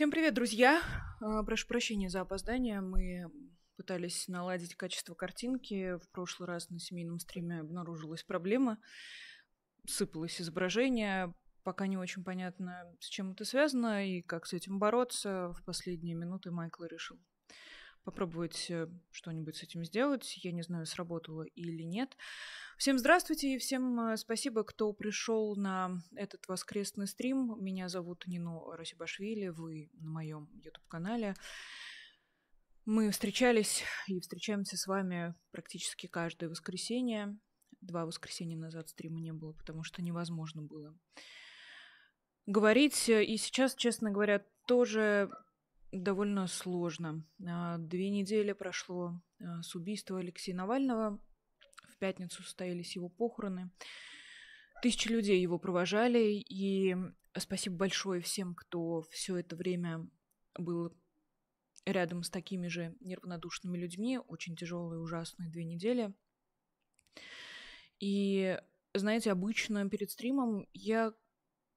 Всем привет, друзья! А, прошу прощения за опоздание. Мы пытались наладить качество картинки. В прошлый раз на семейном стриме обнаружилась проблема. Сыпалось изображение. Пока не очень понятно, с чем это связано и как с этим бороться. В последние минуты Майкл решил попробовать э, что-нибудь с этим сделать. Я не знаю, сработало или нет. Всем здравствуйте и всем э, спасибо, кто пришел на этот воскресный стрим. Меня зовут Нину Расибашвили, вы на моем YouTube-канале. Мы встречались и встречаемся с вами практически каждое воскресенье. Два воскресенья назад стрима не было, потому что невозможно было говорить. И сейчас, честно говоря, тоже довольно сложно. А, две недели прошло а, с убийства Алексея Навального. В пятницу состоялись его похороны. Тысячи людей его провожали, и спасибо большое всем, кто все это время был рядом с такими же неравнодушными людьми. Очень тяжелые, ужасные две недели. И, знаете, обычно перед стримом я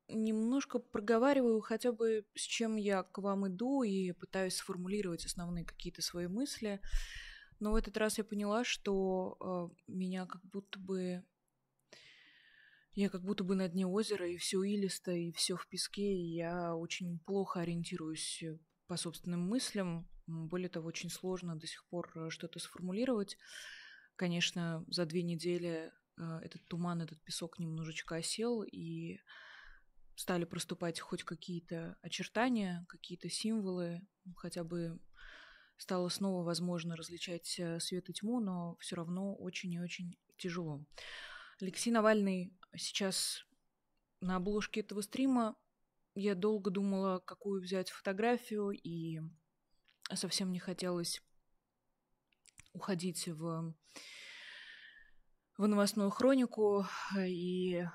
немножко проговариваю хотя бы с чем я к вам иду и пытаюсь сформулировать основные какие-то свои мысли. Но в этот раз я поняла, что э, меня как будто бы... Я как будто бы на дне озера, и все илисто, и все в песке, и я очень плохо ориентируюсь по собственным мыслям. Более того, очень сложно до сих пор что-то сформулировать. Конечно, за две недели э, этот туман, этот песок немножечко осел, и э, стали проступать хоть какие-то очертания, какие-то символы, хотя бы стало снова возможно различать э, свет и тьму, но все равно очень и очень тяжело. Алексей Навальный сейчас на обложке этого стрима. Я долго думала, какую взять фотографию, и совсем не хотелось уходить в, в новостную хронику э, и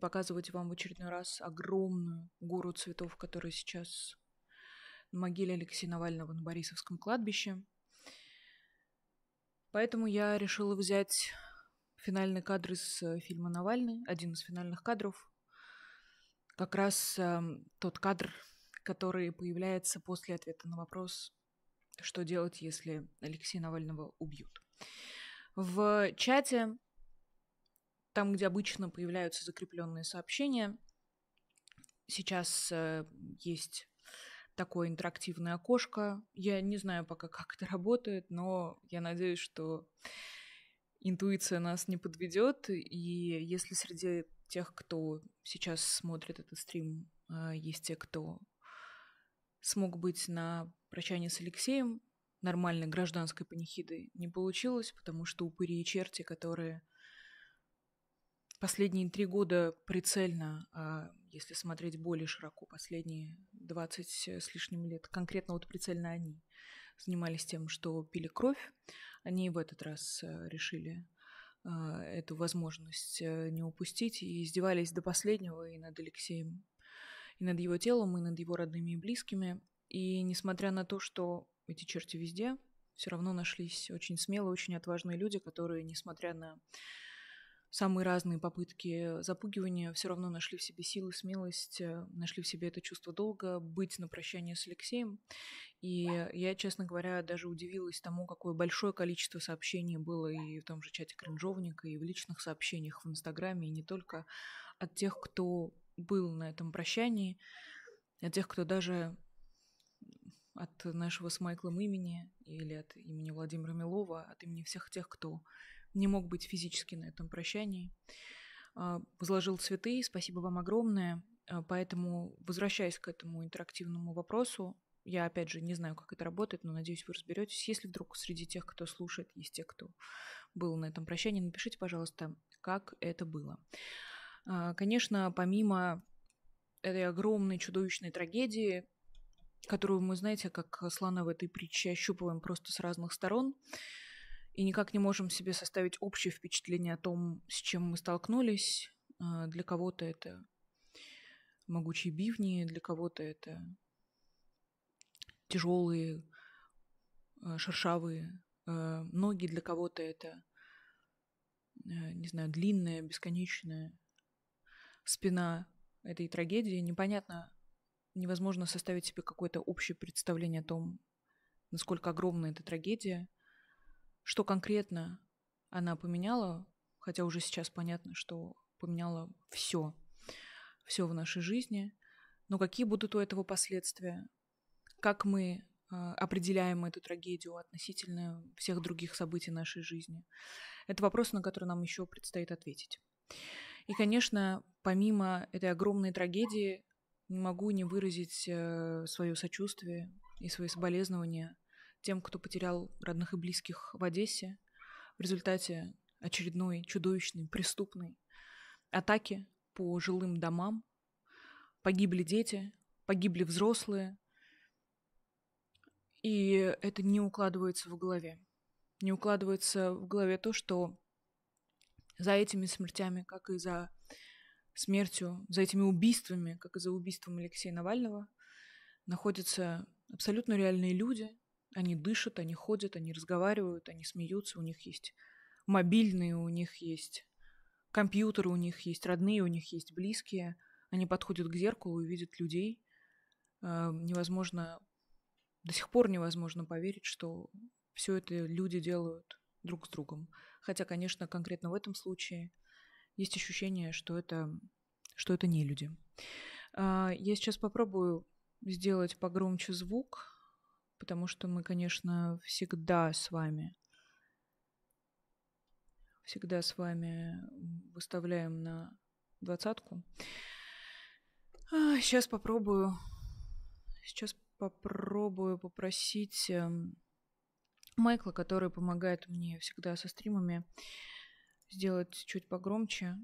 показывать вам в очередной раз огромную гору цветов, которые сейчас на могиле Алексея Навального на Борисовском кладбище. Поэтому я решила взять финальный кадр из э, фильма «Навальный», один из финальных кадров. Как раз э, тот кадр, который появляется после ответа на вопрос, что делать, если Алексея Навального убьют. В чате там, где обычно появляются закрепленные сообщения, сейчас э, есть такое интерактивное окошко. Я не знаю пока, как это работает, но я надеюсь, что интуиция нас не подведет. И если среди тех, кто сейчас смотрит этот стрим, э, есть те, кто смог быть на прощании с Алексеем, нормальной гражданской панихиды не получилось, потому что упыри и черти, которые Последние три года прицельно, а если смотреть более широко, последние 20 э, с лишним лет, конкретно вот прицельно они занимались тем, что пили кровь. Они и в этот раз э, решили а, эту возможность э, не упустить и издевались до последнего и над Алексеем, и над его телом, и над его родными и близкими. И несмотря на то, что эти черти везде, все равно нашлись очень смелые, очень отважные люди, которые, несмотря на самые разные попытки запугивания все равно нашли в себе силы, смелость, э, нашли в себе это чувство долга, быть на прощание с Алексеем. И я, честно говоря, даже удивилась тому, какое большое количество сообщений было и в том же чате Кринжовника, и в личных сообщениях в Инстаграме, и не только от тех, кто был на этом прощании, от тех, кто даже от нашего с Майклом имени или от имени Владимира Милова, от имени всех тех, кто не мог быть физически на этом прощании. А, возложил цветы, спасибо вам огромное. А, поэтому, возвращаясь к этому интерактивному вопросу, я, опять же, не знаю, как это работает, но надеюсь, вы разберетесь. Если вдруг среди тех, кто слушает, есть те, кто был на этом прощании, напишите, пожалуйста, как это было. А, конечно, помимо этой огромной чудовищной трагедии, которую мы, знаете, как слона в этой притче ощупываем просто с разных сторон, и никак не можем себе составить общее впечатление о том, с чем мы столкнулись. А, для кого-то это могучие бивни, для кого-то это тяжелые, а, шершавые а, ноги, для кого-то это, не знаю, длинная, бесконечная спина этой трагедии. Непонятно, невозможно составить себе какое-то общее представление о том, насколько огромна эта трагедия – что конкретно она поменяла, хотя уже сейчас понятно, что поменяла все, все в нашей жизни, но какие будут у этого последствия, как мы а, определяем эту трагедию относительно всех других событий нашей жизни. Это вопрос, на который нам еще предстоит ответить. И, конечно, помимо этой огромной трагедии, не могу не выразить э, свое сочувствие и свои соболезнования тем, кто потерял родных и близких в Одессе в результате очередной чудовищной преступной атаки по жилым домам. Погибли дети, погибли взрослые. И это не укладывается в голове. Не укладывается в голове то, что за этими смертями, как и за смертью, за этими убийствами, как и за убийством Алексея Навального, находятся абсолютно реальные люди, они дышат, они ходят, они разговаривают, они смеются, у них есть мобильные, у них есть компьютеры, у них есть родные, у них есть близкие. Они подходят к зеркалу и видят людей. Э, невозможно, до сих пор невозможно поверить, что все это люди делают друг с другом. Хотя, конечно, конкретно в этом случае есть ощущение, что это, что это не люди. Э, я сейчас попробую сделать погромче звук, потому что мы, конечно, всегда с вами, всегда с вами выставляем на двадцатку. сейчас а, попробую, сейчас попробую попросить эм, Майкла, который помогает мне всегда со стримами, сделать чуть погромче,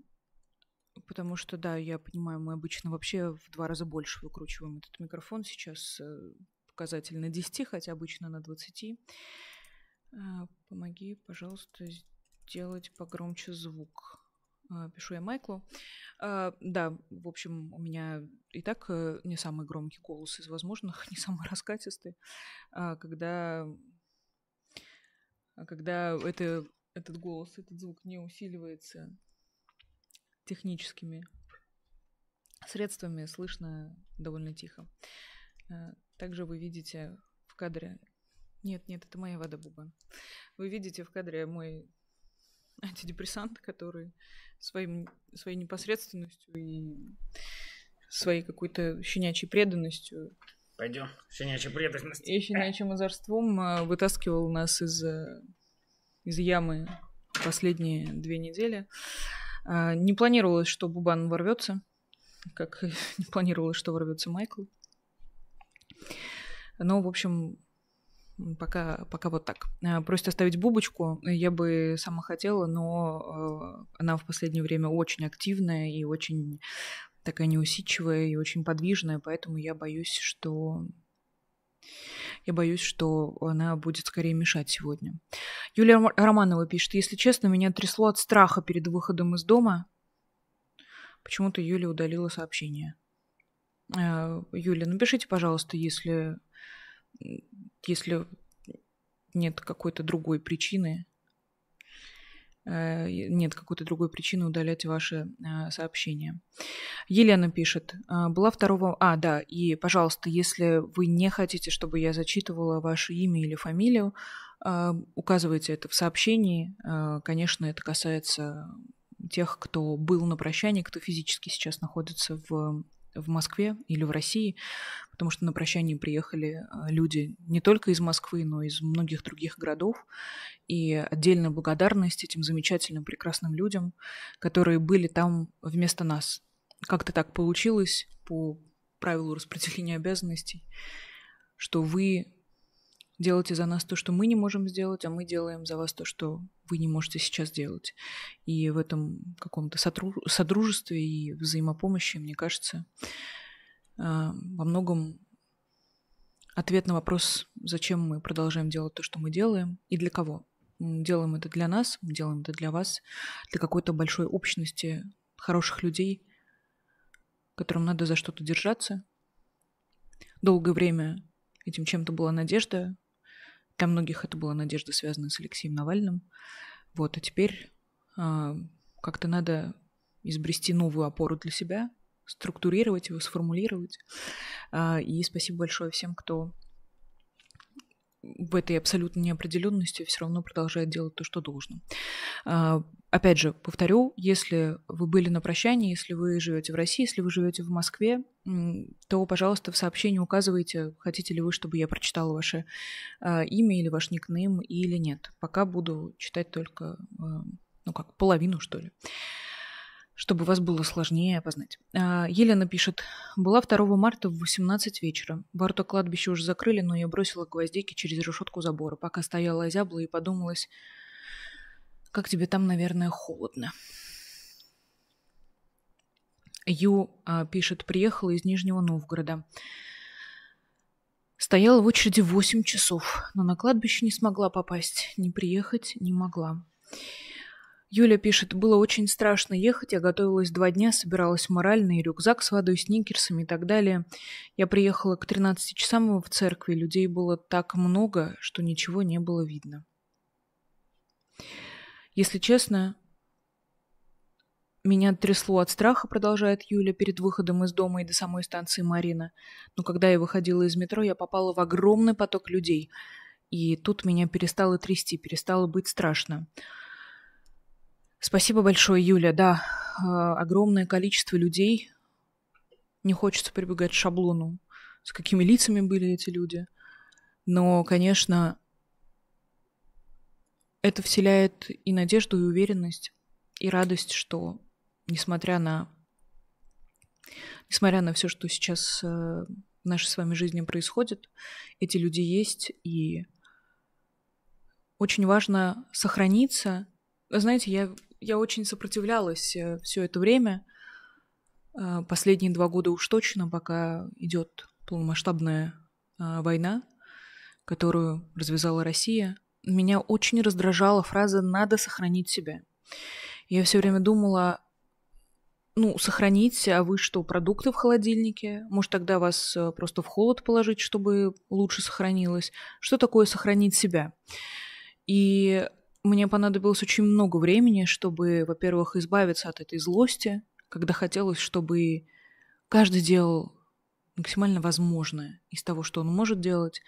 потому что, да, я понимаю, мы обычно вообще в два раза больше выкручиваем этот микрофон сейчас э, показатель на 10, хотя обычно на 20. А, помоги, пожалуйста, сделать погромче звук. А, пишу я Майклу. А, да, в общем, у меня и так э, не самый громкий голос из возможных, не самый раскатистый. Когда, когда это, этот голос, этот звук не усиливается техническими средствами, слышно довольно тихо. Также вы видите в кадре... Нет, нет, это моя вода Буба. Вы видите в кадре мой антидепрессант, который своим, своей непосредственностью и своей какой-то щенячьей преданностью Пойдем. Щенячья преданность. И щенячьим озорством э, вытаскивал нас из, э, из ямы последние две недели. Э, не планировалось, что Бубан ворвется, как не планировалось, что ворвется Майкл. Но, ну, в общем, пока, пока вот так. Э, Просит оставить бубочку. Я бы сама хотела, но э, она в последнее время очень активная и очень такая неусидчивая и очень подвижная, поэтому я боюсь, что я боюсь, что она будет скорее мешать сегодня. Юлия Романова пишет, если честно, меня трясло от страха перед выходом из дома. Почему-то Юля удалила сообщение. Э, Юля, напишите, пожалуйста, если, если нет какой-то другой причины, э, нет какой-то другой причины удалять ваши э, сообщения. Елена пишет, была второго... А, да, и, пожалуйста, если вы не хотите, чтобы я зачитывала ваше имя или фамилию, указывайте это в сообщении. Конечно, это касается тех, кто был на прощании, кто физически сейчас находится в в Москве или в России, потому что на прощание приехали а, люди не только из Москвы, но и из многих других городов. И отдельная благодарность этим замечательным, прекрасным людям, которые были там вместо нас. Как-то так получилось по правилу распределения обязанностей, что вы делайте за нас то, что мы не можем сделать, а мы делаем за вас то, что вы не можете сейчас делать. И в этом каком-то содружестве и взаимопомощи, мне кажется, а, во многом ответ на вопрос, зачем мы продолжаем делать то, что мы делаем, и для кого. Мы делаем это для нас, мы делаем это для вас, для какой-то большой общности хороших людей, которым надо за что-то держаться. Долгое время этим чем-то была надежда, для многих это была надежда, связанная с Алексеем Навальным. Вот, а теперь э, как-то надо изобрести новую опору для себя, структурировать его, сформулировать. Э, и спасибо большое всем, кто в этой абсолютной неопределенности все равно продолжает делать то, что должно. А, Опять же, повторю, если вы были на прощании, если вы живете в России, если вы живете в Москве, то, пожалуйста, в сообщении указывайте, хотите ли вы, чтобы я прочитала ваше а, имя или ваш никнейм или нет. Пока буду читать только, а, ну как, половину, что ли чтобы вас было сложнее опознать. А, Елена пишет. Была 2 марта в 18 вечера. Барто кладбище уже закрыли, но я бросила гвоздики через решетку забора, пока стояла озябла и подумалась, как тебе там, наверное, холодно. Ю а, пишет, приехала из Нижнего Новгорода. Стояла в очереди 8 часов, но на кладбище не смогла попасть, не приехать не могла. Юля пишет, было очень страшно ехать, я готовилась два дня, собиралась морально, и рюкзак с водой, сникерсами и так далее. Я приехала к 13 часам в церкви, людей было так много, что ничего не было видно. Если честно, меня трясло от страха, продолжает Юля, перед выходом из дома и до самой станции Марина. Но когда я выходила из метро, я попала в огромный поток людей. И тут меня перестало трясти, перестало быть страшно. Спасибо большое, Юля. Да, э, огромное количество людей. Не хочется прибегать к шаблону. С какими лицами были эти люди. Но, конечно, это вселяет и надежду, и уверенность, и радость, что несмотря на несмотря на все, что сейчас э, в нашей с вами жизни происходит, эти люди есть, и очень важно сохраниться. знаете, я, я очень сопротивлялась э, все это время, э, последние два года уж точно, пока идет полномасштабная война, которую развязала Россия – меня очень раздражала фраза «надо сохранить себя». Я все время думала, ну, сохранить, а вы что, продукты в холодильнике? Может, тогда вас э, просто в холод положить, чтобы лучше сохранилось? Что такое сохранить себя? И мне понадобилось очень много времени, чтобы, во-первых, избавиться от этой злости, когда хотелось, чтобы каждый делал максимально возможное из того, что он может делать,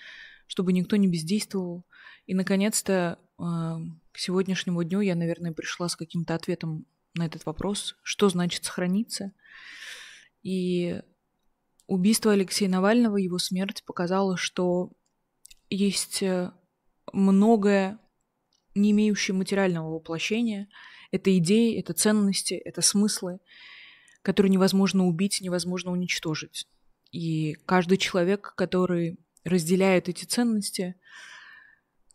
чтобы никто не бездействовал, и, наконец-то, а, к сегодняшнему дню я, наверное, пришла с каким-то ответом на этот вопрос, что значит сохраниться. И убийство Алексея Навального, его смерть показала, что есть э, многое, не имеющее материального воплощения. Это идеи, это ценности, это смыслы, которые невозможно убить, невозможно уничтожить. И каждый человек, который разделяет эти ценности,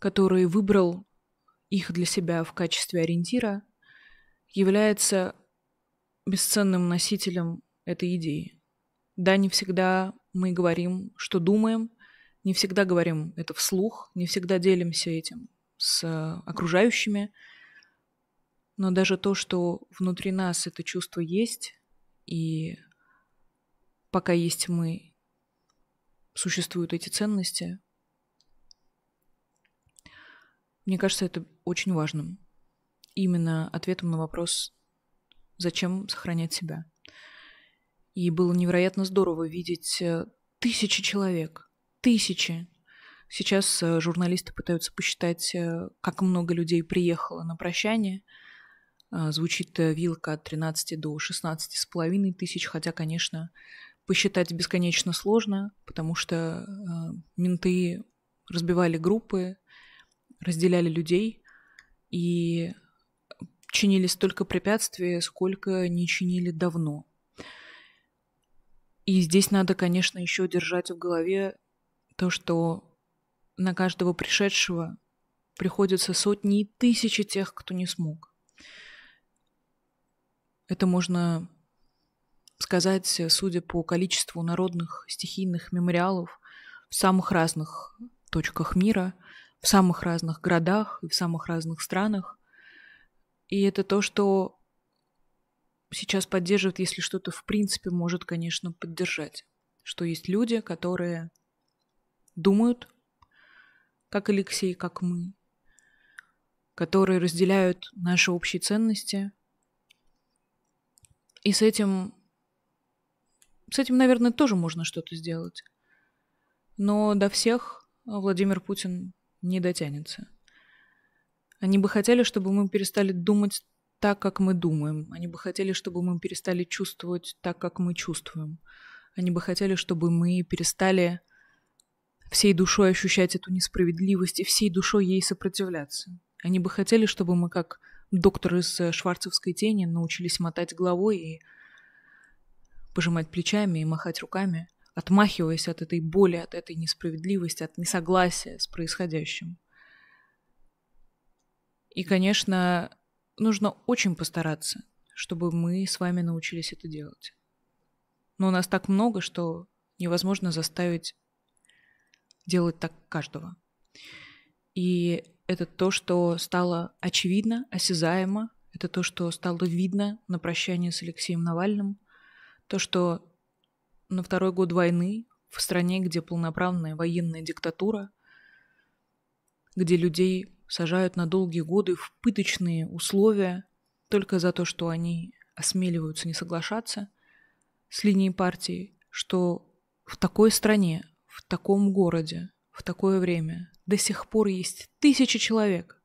который выбрал их для себя в качестве ориентира, является бесценным носителем этой идеи. Да, не всегда мы говорим, что думаем, не всегда говорим это вслух, не всегда делимся этим с окружающими, но даже то, что внутри нас это чувство есть, и пока есть мы, существуют эти ценности – мне кажется, это очень важным. Именно ответом на вопрос, зачем сохранять себя. И было невероятно здорово видеть э, тысячи человек. Тысячи. Сейчас э, журналисты пытаются посчитать, э, как много людей приехало на прощание. Звучит вилка от 13 до 16 с половиной тысяч, хотя, конечно, посчитать бесконечно сложно, потому что менты разбивали группы, разделяли людей и чинили столько препятствий, сколько не чинили давно. И здесь надо, конечно, еще держать в голове то, что на каждого пришедшего приходится сотни и тысячи тех, кто не смог. Это можно сказать, судя по количеству народных стихийных мемориалов в самых разных точках мира, в самых разных городах и в самых разных странах. И это то, что сейчас поддерживает, если что-то в принципе может, конечно, поддержать. Что есть люди, которые думают, как Алексей, как мы, которые разделяют наши общие ценности. И с этим, с этим, наверное, тоже можно что-то сделать. Но до всех Владимир Путин не дотянется. Они бы хотели, чтобы мы перестали думать так, как мы думаем. Они бы хотели, чтобы мы перестали чувствовать так, как мы чувствуем. Они бы хотели, чтобы мы перестали всей душой ощущать эту несправедливость и всей душой ей сопротивляться. Они бы хотели, чтобы мы, как доктор из э, шварцевской тени, научились мотать головой и пожимать плечами и махать руками – отмахиваясь от этой боли, от этой несправедливости, от несогласия с происходящим. И, конечно, нужно очень постараться, чтобы мы с вами научились это делать. Но у нас так много, что невозможно заставить делать так каждого. И это то, что стало очевидно, осязаемо, это то, что стало видно на прощании с Алексеем Навальным, то, что на второй год войны в стране, где полноправная военная диктатура, где людей сажают на долгие годы в пыточные условия только за то, что они осмеливаются не соглашаться с линией партии, что в такой стране, в таком городе, в такое время до сих пор есть тысячи человек,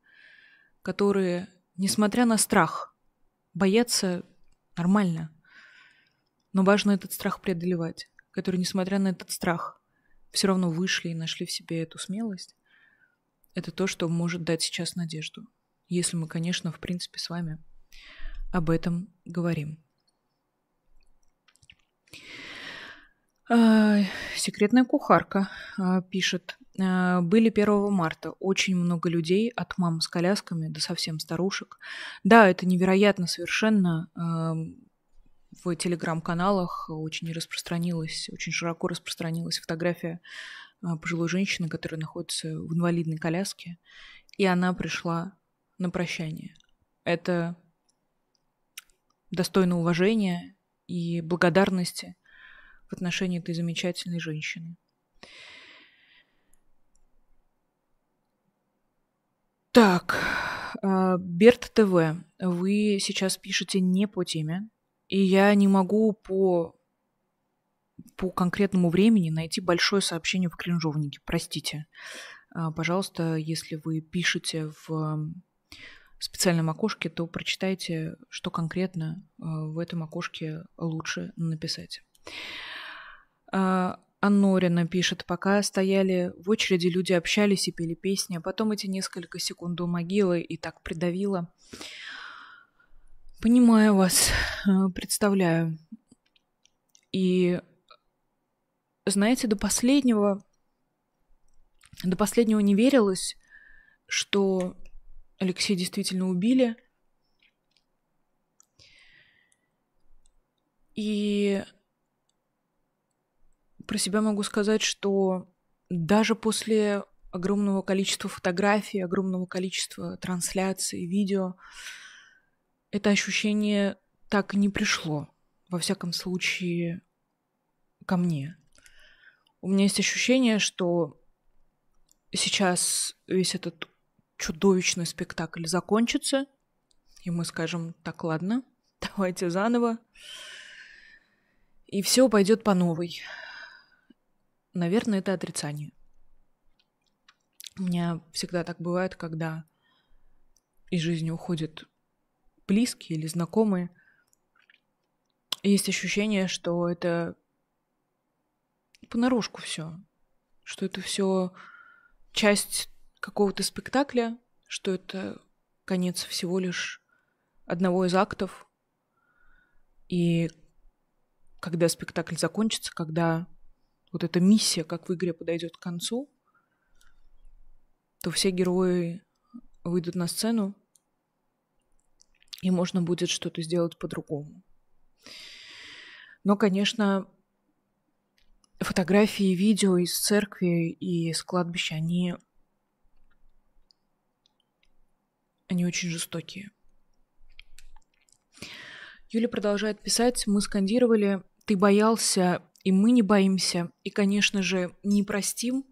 которые, несмотря на страх, боятся нормально – но важно этот страх преодолевать, который, несмотря на этот страх, все равно вышли и нашли в себе эту смелость. Это то, что может дать сейчас надежду, если мы, конечно, в принципе, с вами об этом говорим. А, секретная кухарка а, пишет. А, Были 1 марта. Очень много людей, от мам с колясками до совсем старушек. Да, это невероятно совершенно в телеграм-каналах очень распространилась, очень широко распространилась фотография а, пожилой женщины, которая находится в инвалидной коляске, и она пришла на прощание. Это достойно уважения и благодарности в отношении этой замечательной женщины. Так, а, Берт ТВ, вы сейчас пишете не по теме, и я не могу по по конкретному времени найти большое сообщение в кринжовнике. Простите. А, пожалуйста, если вы пишете в специальном окошке, то прочитайте, что конкретно а, в этом окошке лучше написать. Аннорина пишет, пока стояли в очереди, люди общались и пели песни, а потом эти несколько секунд у могилы и так придавило. Понимаю вас, э, представляю. И знаете, до последнего, до последнего не верилось, что Алексея действительно убили. И про себя могу сказать, что даже после огромного количества фотографий, огромного количества трансляций, видео, это ощущение так и не пришло. Во всяком случае, ко мне. У меня есть ощущение, что сейчас весь этот чудовищный спектакль закончится, и мы скажем, так, ладно, давайте заново. И все пойдет по новой. Наверное, это отрицание. У меня всегда так бывает, когда из жизни уходит близкие или знакомые. Есть ощущение, что это понарошку все, что это все часть какого-то спектакля, что это конец всего лишь одного из актов. И когда спектакль закончится, когда вот эта миссия, как в игре, подойдет к концу, то все герои выйдут на сцену и можно будет что-то сделать по-другому. Но, конечно, фотографии и видео из церкви и из кладбища, они, они очень жестокие. Юля продолжает писать. Мы скандировали «Ты боялся, и мы не боимся, и, конечно же, не простим».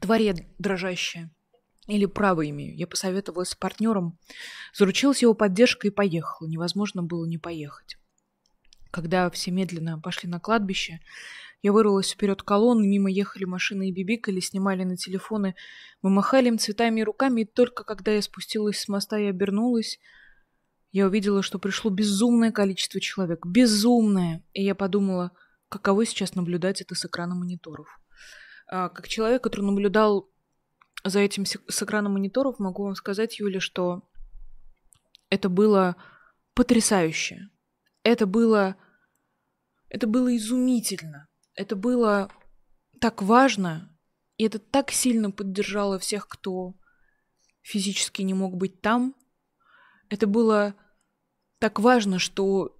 Творе дрожащее – или право имею. Я посоветовалась с партнером, заручилась его поддержкой и поехала. Невозможно было не поехать. Когда все медленно пошли на кладбище, я вырвалась вперед колонны, мимо ехали машины и бибикали, снимали на телефоны. Мы махали им цветами и руками, и только когда я спустилась с моста и обернулась, я увидела, что пришло безумное количество человек. Безумное! И я подумала, каково сейчас наблюдать это с экрана мониторов. А, как человек, который наблюдал за этим с экрана мониторов могу вам сказать, Юля, что это было потрясающе. Это было... Это было изумительно. Это было так важно, и это так сильно поддержало всех, кто физически не мог быть там. Это было так важно, что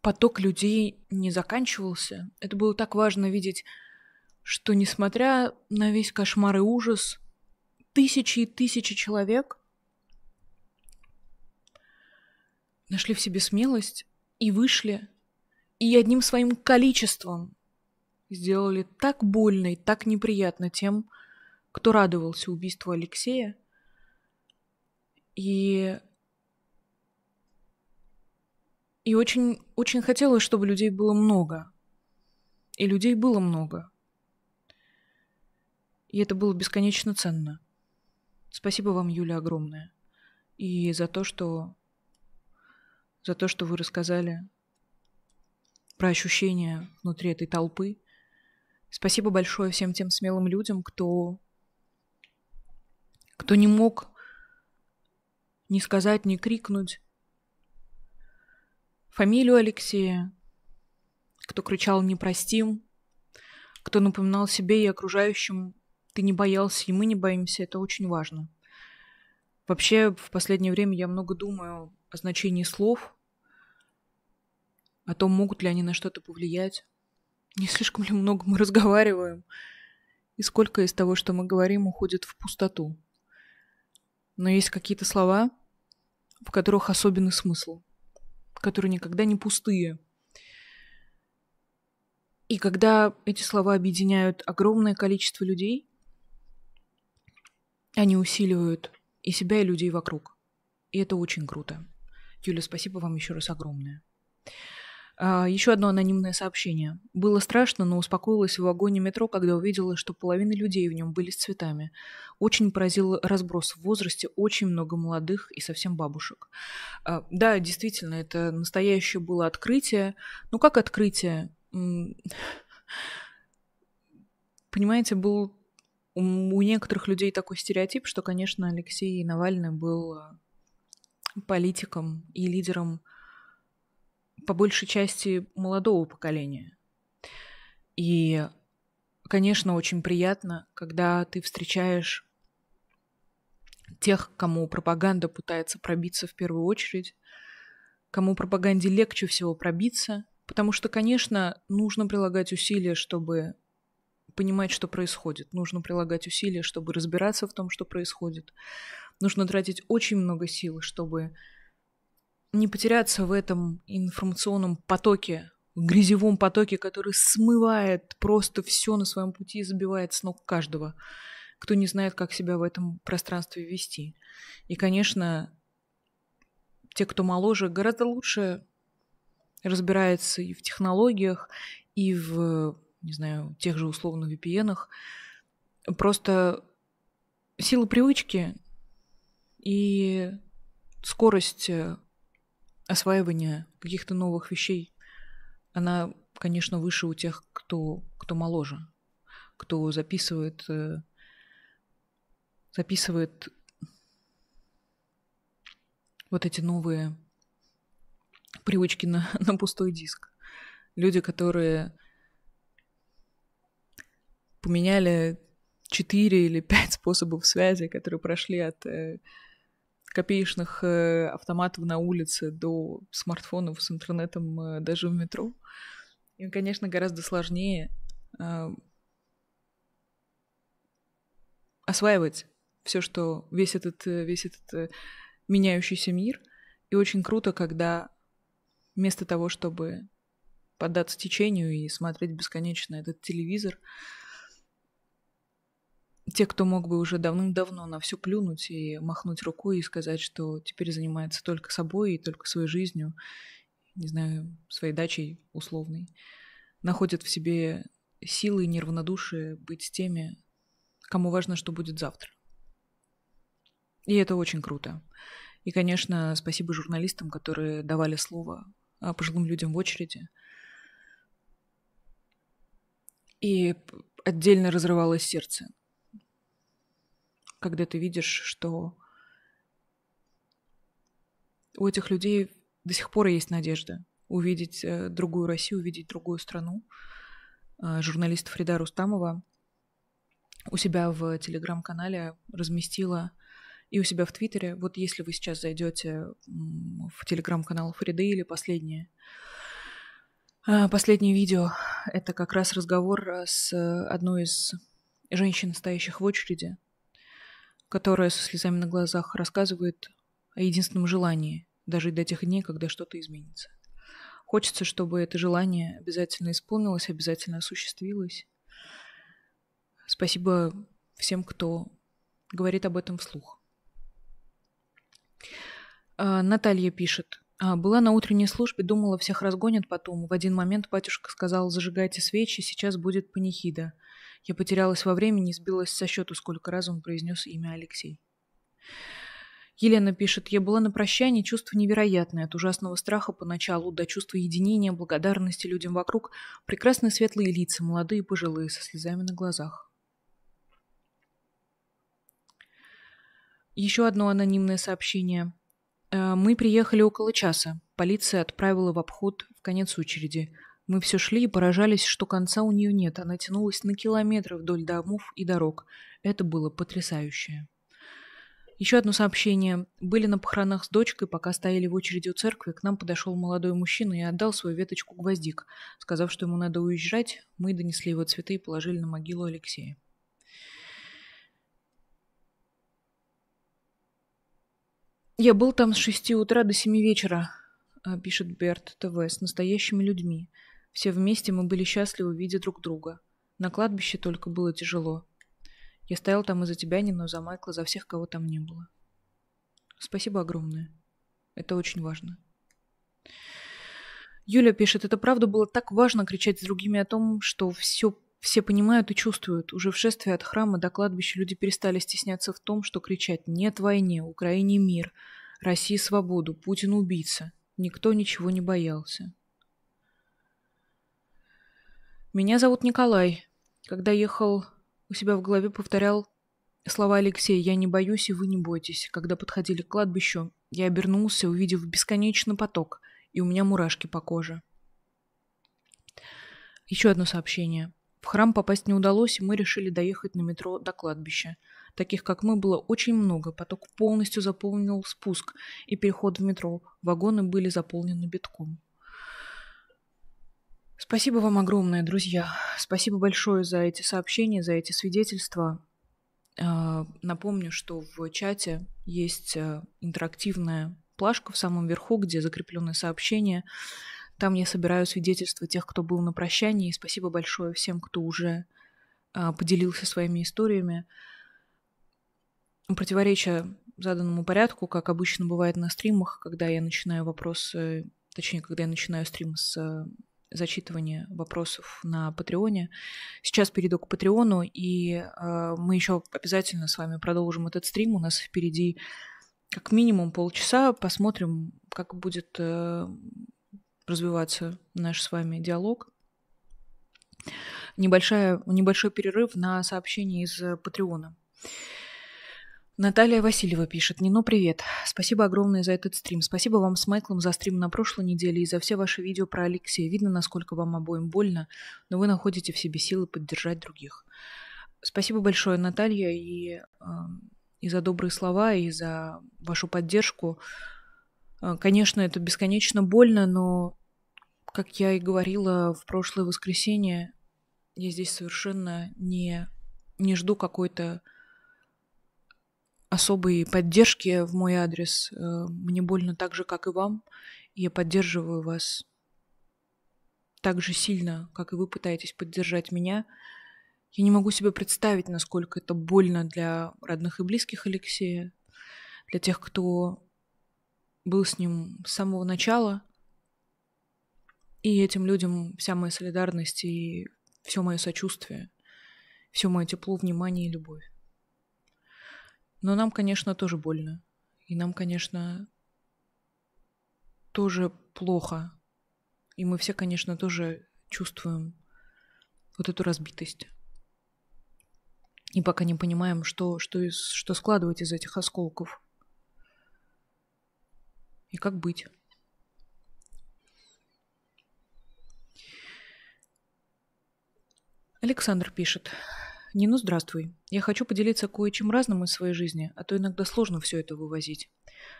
поток людей не заканчивался. Это было так важно видеть, что несмотря на весь кошмар и ужас, тысячи и тысячи человек нашли в себе смелость и вышли, и одним своим количеством сделали так больно и так неприятно тем, кто радовался убийству Алексея. И и очень, очень хотелось, чтобы людей было много. И людей было много. И это было бесконечно ценно. Спасибо вам, Юля, огромное. И за то, что за то, что вы рассказали про ощущения внутри этой толпы. Спасибо большое всем тем смелым людям, кто, кто не мог ни сказать, ни крикнуть фамилию Алексея, кто кричал «непростим», кто напоминал себе и окружающим ты не боялся, и мы не боимся, это очень важно. Вообще, в последнее время я много думаю о значении слов, о том, могут ли они на что-то повлиять, не слишком ли много мы разговариваем, и сколько из того, что мы говорим, уходит в пустоту. Но есть какие-то слова, в которых особенный смысл, которые никогда не пустые. И когда эти слова объединяют огромное количество людей, они усиливают и себя, и людей вокруг. И это очень круто. Юля, спасибо вам еще раз огромное. А, еще одно анонимное сообщение. Было страшно, но успокоилась в вагоне метро, когда увидела, что половина людей в нем были с цветами. Очень поразил разброс в возрасте, очень много молодых и совсем бабушек. А, да, действительно, это настоящее было открытие. Ну как открытие? Понимаете, был у некоторых людей такой стереотип, что, конечно, Алексей Навальный был а, политиком и лидером по большей части молодого поколения. И, конечно, очень приятно, когда ты встречаешь тех, кому пропаганда пытается пробиться в первую очередь, кому пропаганде легче всего пробиться, потому что, конечно, нужно прилагать усилия, чтобы понимать, что происходит. Нужно прилагать усилия, чтобы разбираться в том, что происходит. Нужно тратить очень много сил, чтобы не потеряться в этом информационном потоке, грязевом потоке, который смывает просто все на своем пути и забивает с ног каждого, кто не знает, как себя в этом пространстве вести. И, конечно, те, кто моложе, гораздо лучше разбирается и в технологиях, и в не знаю, тех же условных VPN. Просто сила привычки и скорость э, осваивания каких-то новых вещей, она, конечно, выше у тех, кто, кто моложе, кто записывает, э, записывает вот эти новые привычки на, на пустой диск. Люди, которые поменяли четыре или пять способов связи, которые прошли от э, копеечных э, автоматов на улице до смартфонов с интернетом э, даже в метро. Им, конечно, гораздо сложнее осваивать все, что весь этот, весь этот меняющийся мир. И очень круто, когда вместо того, чтобы поддаться течению и смотреть бесконечно этот телевизор, те, кто мог бы уже давным-давно на все плюнуть и махнуть рукой и сказать, что теперь занимается только собой и только своей жизнью, не знаю, своей дачей условной, находят в себе силы и неравнодушие быть с теми, кому важно, что будет завтра. И это очень круто. И, конечно, спасибо журналистам, которые давали слово а, пожилым людям в очереди. И отдельно разрывалось сердце когда ты видишь, что у этих людей до сих пор есть надежда увидеть э, другую Россию, увидеть другую страну. Э, журналист Фрида Рустамова у себя в телеграм-канале разместила и у себя в Твиттере. Вот если вы сейчас зайдете в телеграм-канал Фриды или последнее, э, последнее видео, это как раз разговор с одной из женщин, стоящих в очереди которая со слезами на глазах рассказывает о единственном желании дожить до тех дней, когда что-то изменится. Хочется, чтобы это желание обязательно исполнилось, обязательно осуществилось. Спасибо всем, кто говорит об этом вслух. А, Наталья пишет. «А, была на утренней службе, думала, всех разгонят потом. В один момент батюшка сказал, зажигайте свечи, сейчас будет панихида. Я потерялась во времени и сбилась со счету, сколько раз он произнес имя Алексей. Елена пишет, я была на прощании, чувство невероятное, от ужасного страха поначалу до чувства единения, благодарности людям вокруг, прекрасные светлые лица, молодые и пожилые, со слезами на глазах. Еще одно анонимное сообщение. «Э, мы приехали около часа. Полиция отправила в обход в конец очереди. Мы все шли и поражались, что конца у нее нет. Она тянулась на километры вдоль домов и дорог. Это было потрясающе. Еще одно сообщение. Были на похоронах с дочкой, пока стояли в очереди у церкви, к нам подошел молодой мужчина и отдал свою веточку гвоздик. Сказав, что ему надо уезжать, мы донесли его цветы и положили на могилу Алексея. «Я был там с шести утра до семи вечера», — э, пишет Берт ТВ, — «с настоящими людьми. Все вместе мы были счастливы, видя друг друга. На кладбище только было тяжело. Я стоял там и за тебя, Нина, за Майкла, за всех, кого там не было. Спасибо огромное. Это очень важно. Юля пишет, это правда было так важно кричать с другими о том, что все, все понимают и чувствуют. Уже в шествии от храма до кладбища люди перестали стесняться в том, что кричать «нет войне», «Украине мир», «России свободу», «Путин убийца». Никто ничего не боялся. «Меня зовут Николай». Когда ехал, у себя в голове повторял слова Алексея «Я не боюсь, и вы не бойтесь». Когда подходили к кладбищу, я обернулся, увидев бесконечный поток, и у меня мурашки по коже. Еще одно сообщение. В храм попасть не удалось, и мы решили доехать на метро до кладбища. Таких, как мы, было очень много. Поток полностью заполнил спуск и переход в метро. Вагоны были заполнены битком. Спасибо вам огромное, друзья. Спасибо большое за эти сообщения, за эти свидетельства. А, напомню, что в чате есть э, интерактивная плашка в самом верху, где закреплены сообщения. Там я собираю свидетельства тех, кто был на прощании. спасибо большое всем, кто уже а, поделился своими историями. Противоречия заданному порядку, как обычно бывает на стримах, когда я начинаю вопросы, э, точнее, когда я начинаю стрим с э, зачитывание вопросов на Патреоне. Сейчас перейду к Патреону, и э, мы еще обязательно с вами продолжим этот стрим. У нас впереди как минимум полчаса. Посмотрим, как будет э, развиваться наш с вами диалог. Небольшая, небольшой перерыв на сообщение из Патреона. Наталья Васильева пишет. Нино, привет. Спасибо огромное за этот стрим. Спасибо вам с Майклом за стрим на прошлой неделе и за все ваши видео про Алексея. Видно, насколько вам обоим больно, но вы находите в себе силы поддержать других. Спасибо большое, Наталья, и, эм, и за добрые слова, и за вашу поддержку. Э, конечно, это бесконечно больно, но, как я и говорила в прошлое воскресенье, я здесь совершенно не, не жду какой-то особой поддержки в мой адрес. Э, мне больно так же, как и вам. Я поддерживаю вас так же сильно, как и вы пытаетесь поддержать меня. Я не могу себе представить, насколько это больно для родных и близких Алексея, для тех, кто был с ним с самого начала. И этим людям вся моя солидарность и все мое сочувствие, все мое тепло, внимание и любовь. Но нам, конечно, тоже больно. И нам, конечно, тоже плохо. И мы все, конечно, тоже чувствуем вот эту разбитость. И пока не понимаем, что, что, из, что складывать из этих осколков. И как быть. Александр пишет. Нину, здравствуй. Я хочу поделиться кое-чем разным из своей жизни, а то иногда сложно все это вывозить.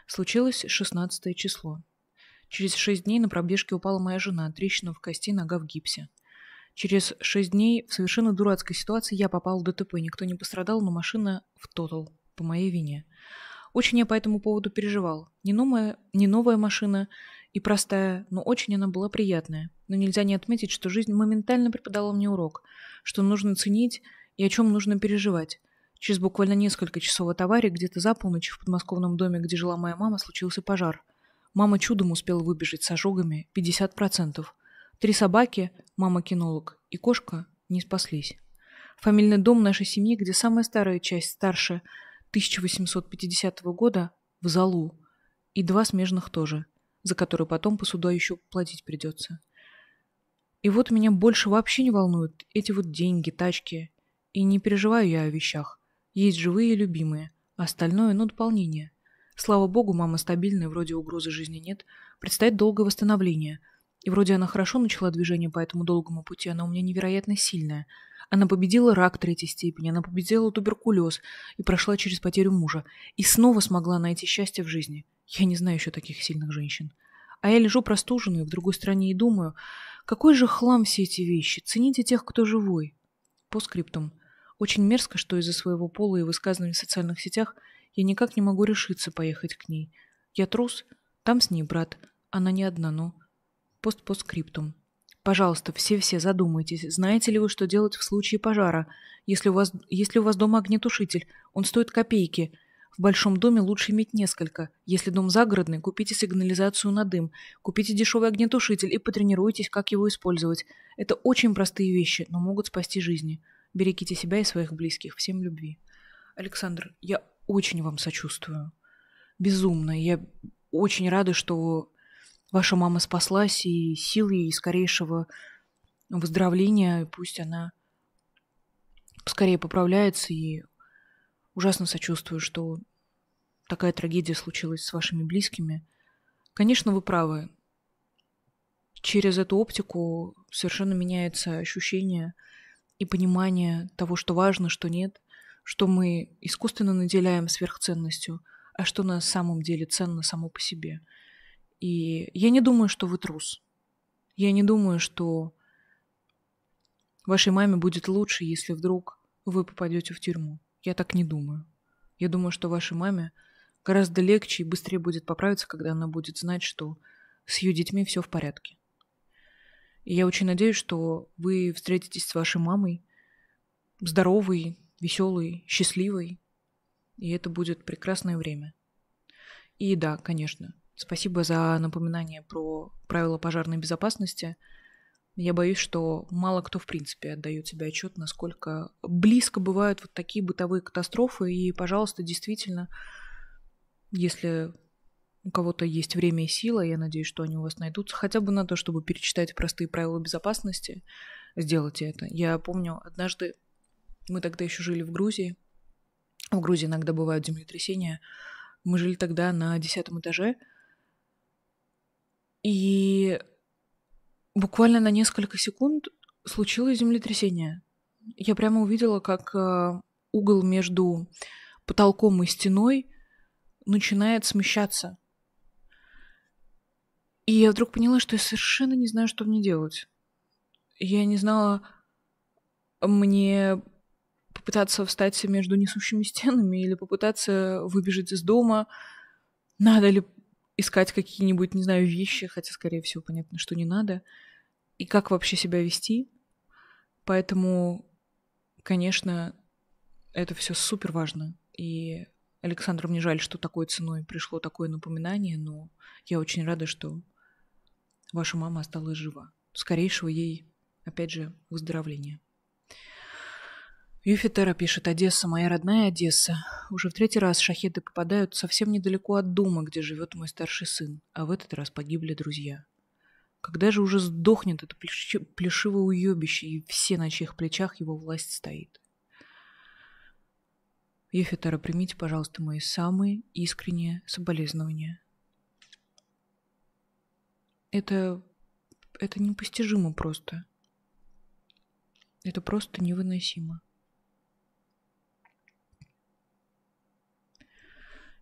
Случилось 16 число. Через 6 дней на пробежке упала моя жена, трещина в кости, нога в гипсе. Через 6 дней в совершенно дурацкой ситуации я попал в ДТП. Никто не пострадал, но машина в тотал по моей вине. Очень я по этому поводу переживал. Не новая, не новая машина и простая, но очень она была приятная. Но нельзя не отметить, что жизнь моментально преподала мне урок, что нужно ценить и о чем нужно переживать. Через буквально несколько часов от аварии где-то за полночь в подмосковном доме, где жила моя мама, случился пожар. Мама чудом успела выбежать с ожогами 50%. Три собаки, мама-кинолог и кошка не спаслись. Фамильный дом нашей семьи, где самая старая часть старше 1850 года, в залу. И два смежных тоже, за которые потом по суду еще платить придется. И вот меня больше вообще не волнуют эти вот деньги, тачки и не переживаю я о вещах. Есть живые и любимые. Остальное, ну, дополнение. Слава богу, мама стабильная, вроде угрозы жизни нет. Предстоит долгое восстановление. И вроде она хорошо начала движение по этому долгому пути, она у меня невероятно сильная. Она победила рак третьей степени, она победила туберкулез и прошла через потерю мужа. И снова смогла найти счастье в жизни. Я не знаю еще таких сильных женщин. А я лежу простуженную в другой стране и думаю, какой же хлам все эти вещи, цените тех, кто живой. По скриптам. Очень мерзко, что из-за своего пола и высказываний в социальных сетях я никак не могу решиться поехать к ней. Я трус, там с ней брат, она не одна, но... Пост-постскриптум. Пожалуйста, все-все задумайтесь, знаете ли вы, что делать в случае пожара? Если у вас, если у вас дома огнетушитель, он стоит копейки. В большом доме лучше иметь несколько. Если дом загородный, купите сигнализацию на дым, купите дешевый огнетушитель и потренируйтесь, как его использовать. Это очень простые вещи, но могут спасти жизни. Берегите себя и своих близких. Всем любви. Александр, я очень вам сочувствую. Безумно. Я очень рада, что ваша мама спаслась, и сил ей скорейшего выздоровления, пусть она скорее поправляется, и ужасно сочувствую, что такая трагедия случилась с вашими близкими. Конечно, вы правы. Через эту оптику совершенно меняется ощущение – и понимание того, что важно, что нет, что мы искусственно наделяем сверхценностью, а что на самом деле ценно само по себе. И я не думаю, что вы трус. Я не думаю, что вашей маме будет лучше, если вдруг вы попадете в тюрьму. Я так не думаю. Я думаю, что вашей маме гораздо легче и быстрее будет поправиться, когда она будет знать, что с ее детьми все в порядке. И я очень надеюсь, что вы встретитесь с вашей мамой здоровой, веселой, счастливой. И это будет прекрасное время. И да, конечно, спасибо за напоминание про правила пожарной безопасности. Я боюсь, что мало кто в принципе отдает себе отчет, насколько близко бывают вот такие бытовые катастрофы. И, пожалуйста, действительно, если у кого-то есть время и сила, я надеюсь, что они у вас найдутся, хотя бы на то, чтобы перечитать простые правила безопасности, сделайте это. Я помню, однажды мы тогда еще жили в Грузии, в Грузии иногда бывают землетрясения, мы жили тогда на десятом этаже, и буквально на несколько секунд случилось землетрясение. Я прямо увидела, как э, угол между потолком и стеной начинает смещаться. И я вдруг поняла, что я совершенно не знаю, что мне делать. Я не знала, мне попытаться встать между несущими стенами или попытаться выбежать из дома. Надо ли искать какие-нибудь, не знаю, вещи, хотя, скорее всего, понятно, что не надо. И как вообще себя вести. Поэтому, конечно, это все супер важно. И Александру мне жаль, что такой ценой пришло такое напоминание, но я очень рада, что ваша мама осталась жива. Скорейшего ей, опять же, выздоровления. Юфитера пишет «Одесса, моя родная Одесса. Уже в третий раз шахеды попадают совсем недалеко от дома, где живет мой старший сын, а в этот раз погибли друзья. Когда же уже сдохнет это плеш... плешивое уебище, и все на чьих плечах его власть стоит? Юфитера, примите, пожалуйста, мои самые искренние соболезнования. Это, это непостижимо просто. Это просто невыносимо.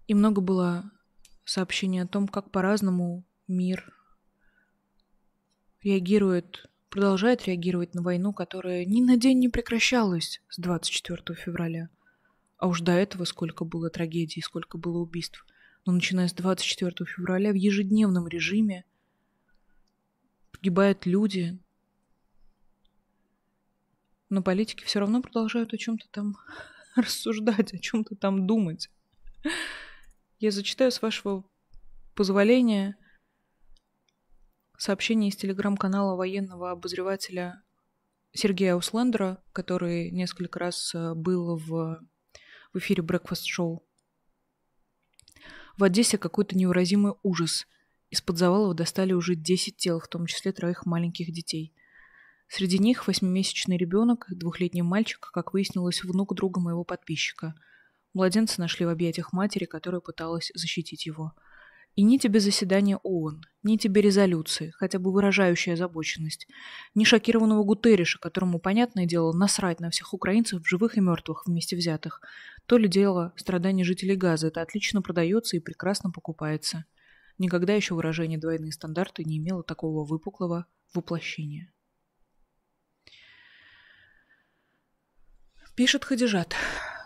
И много было сообщений о том, как по-разному мир реагирует, продолжает реагировать на войну, которая ни на день не прекращалась с 24 февраля. А уж до этого сколько было трагедий, сколько было убийств. Но начиная с 24 февраля в ежедневном режиме погибают люди. Но политики все равно продолжают о чем-то там рассуждать, о чем-то там думать. Я зачитаю, с вашего позволения, сообщение из телеграм-канала военного обозревателя Сергея Услендера, который несколько раз э, был в, в эфире Breakfast Show. В Одессе какой-то неуразимый ужас – из-под завалов достали уже 10 тел, в том числе троих маленьких детей. Среди них восьмимесячный ребенок двухлетний мальчик, как выяснилось, внук друга моего подписчика. Младенца нашли в объятиях матери, которая пыталась защитить его. И ни тебе заседания ООН, ни тебе резолюции, хотя бы выражающая озабоченность, ни шокированного Гутерриша, которому, понятное дело, насрать на всех украинцев, живых и мертвых, вместе взятых. То ли дело страдания жителей Газа, это отлично продается и прекрасно покупается. Никогда еще выражение «двойные стандарты» не имело такого выпуклого воплощения. Пишет Хадижат.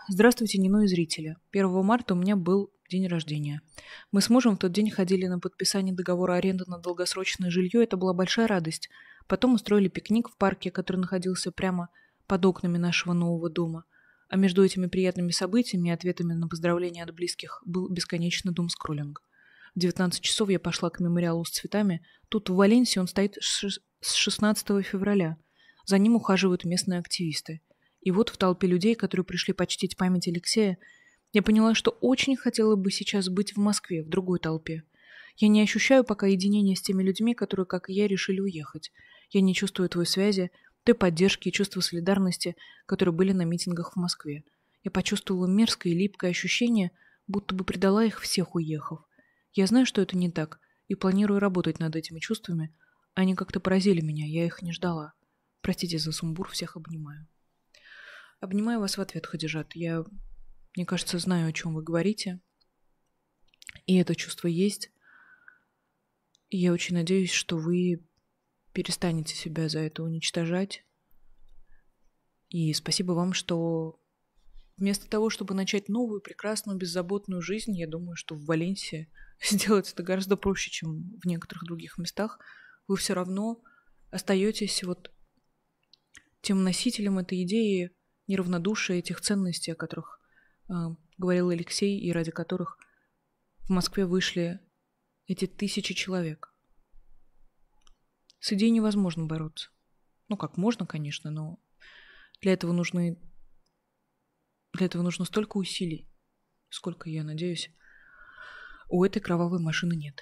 Здравствуйте, Нину и зрители. 1 марта у меня был день рождения. Мы с мужем в тот день ходили на подписание договора аренды на долгосрочное жилье. Это была большая радость. Потом устроили пикник в парке, который находился прямо под окнами нашего нового дома. А между этими приятными событиями и ответами на поздравления от близких был бесконечный дум скроллинг. В 19 часов я пошла к мемориалу с цветами. Тут в Валенсии он стоит с 16 февраля. За ним ухаживают местные активисты. И вот в толпе людей, которые пришли почтить память Алексея, я поняла, что очень хотела бы сейчас быть в Москве, в другой толпе. Я не ощущаю пока единения с теми людьми, которые, как и я, решили уехать. Я не чувствую твоей связи, той поддержки и чувства солидарности, которые были на митингах в Москве. Я почувствовала мерзкое и липкое ощущение, будто бы предала их всех уехав. Я знаю, что это не так, и планирую работать над этими чувствами. Они как-то поразили меня, я их не ждала. Простите за сумбур, всех обнимаю. Обнимаю вас в ответ, Хадижат. Я, мне кажется, знаю, о чем вы говорите. И это чувство есть. И я очень надеюсь, что вы перестанете себя за это уничтожать. И спасибо вам, что Вместо того, чтобы начать новую, прекрасную, беззаботную жизнь, я думаю, что в Валенсии сделать это гораздо проще, чем в некоторых других местах, вы все равно остаетесь вот тем носителем этой идеи неравнодушия, этих ценностей, о которых э, говорил Алексей, и ради которых в Москве вышли эти тысячи человек. С идеей невозможно бороться. Ну как, можно, конечно, но для этого нужны для этого нужно столько усилий, сколько, я надеюсь, у этой кровавой машины нет.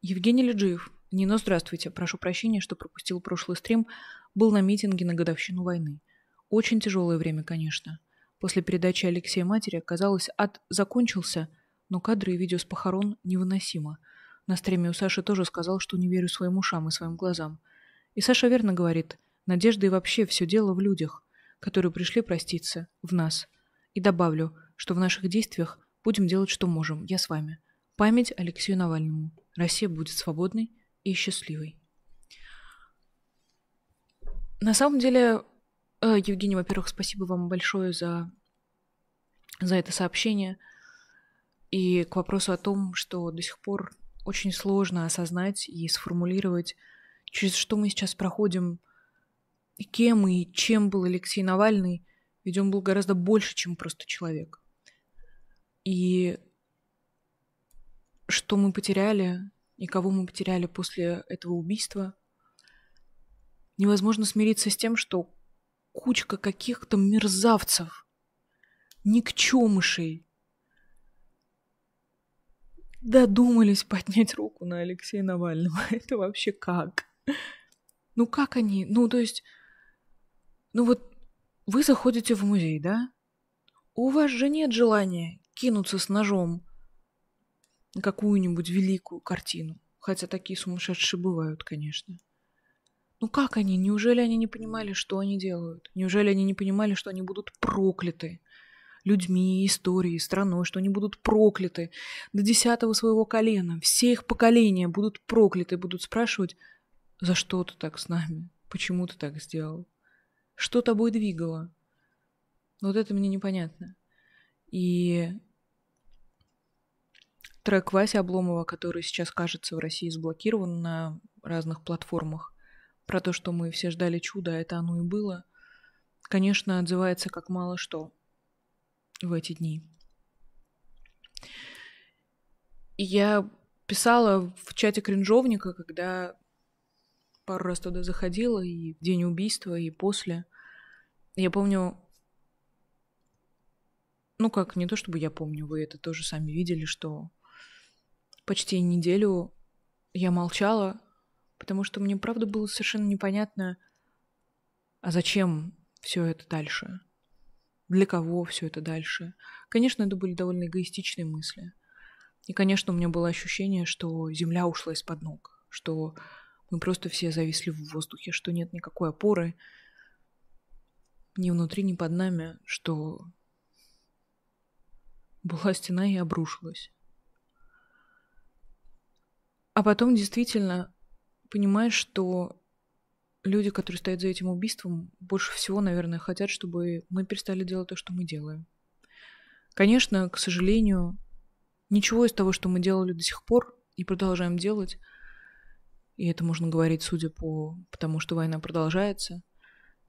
Евгений Леджиев. Нина, здравствуйте. Прошу прощения, что пропустил прошлый стрим. Был на митинге на годовщину войны. Очень тяжелое время, конечно. После передачи Алексея матери оказалось, ад закончился, но кадры и видео с похорон невыносимо. На стриме у Саши тоже сказал, что не верю своим ушам и своим глазам. И Саша верно говорит, надежда и вообще все дело в людях которые пришли проститься, в нас. И добавлю, что в наших действиях будем делать, что можем. Я с вами. Память Алексею Навальному. Россия будет свободной и счастливой. На самом деле, э, Евгений, во-первых, спасибо вам большое за, за это сообщение. И к вопросу о том, что до сих пор очень сложно осознать и сформулировать, через что мы сейчас проходим – кем и чем был Алексей Навальный, ведь он был гораздо больше, чем просто человек. И что мы потеряли и кого мы потеряли после этого убийства, невозможно смириться с тем, что кучка каких-то мерзавцев, никчемышей, додумались поднять руку на Алексея Навального. Это вообще как? Ну как они? Ну то есть ну вот вы заходите в музей, да? У вас же нет желания кинуться с ножом на какую-нибудь великую картину. Хотя такие сумасшедшие бывают, конечно. Ну как они? Неужели они не понимали, что они делают? Неужели они не понимали, что они будут прокляты? людьми, историей, страной, что они будут прокляты до десятого своего колена. Все их поколения будут прокляты, будут спрашивать, за что ты так с нами, почему ты так сделал. Что тобой двигало? Ну, вот это мне непонятно. И трек Вася Обломова, который сейчас, кажется, в России заблокирован на разных платформах, про то, что мы все ждали чуда, а это оно и было, конечно, отзывается как мало что в эти дни. И я писала в чате кринжовника, когда пару раз туда заходила, и в день убийства, и после. Я помню... Ну как, не то чтобы я помню, вы это тоже сами видели, что почти неделю я молчала, потому что мне, правда, было совершенно непонятно, а зачем все это дальше, для кого все это дальше. Конечно, это были довольно эгоистичные мысли. И, конечно, у меня было ощущение, что земля ушла из-под ног, что мы просто все зависли в воздухе, что нет никакой опоры ни внутри, ни под нами, что была стена и обрушилась. А потом действительно понимаешь, что люди, которые стоят за этим убийством, больше всего, наверное, хотят, чтобы мы перестали делать то, что мы делаем. Конечно, к сожалению, ничего из того, что мы делали до сих пор и продолжаем делать, и это можно говорить, судя по тому, что война продолжается,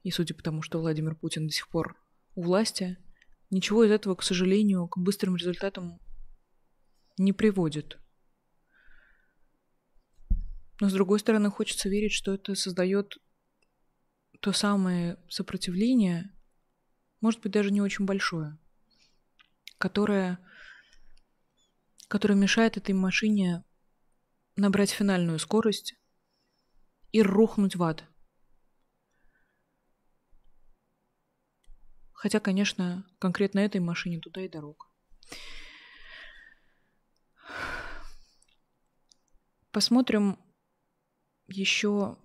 и судя по тому, что Владимир Путин до сих пор у власти, ничего из этого, к сожалению, к быстрым результатам не приводит. Но, с другой стороны, хочется верить, что это создает то самое сопротивление, может быть, даже не очень большое, которое, которое мешает этой машине набрать финальную скорость и рухнуть в ад. Хотя, конечно, конкретно этой машине туда и дорога. Посмотрим еще,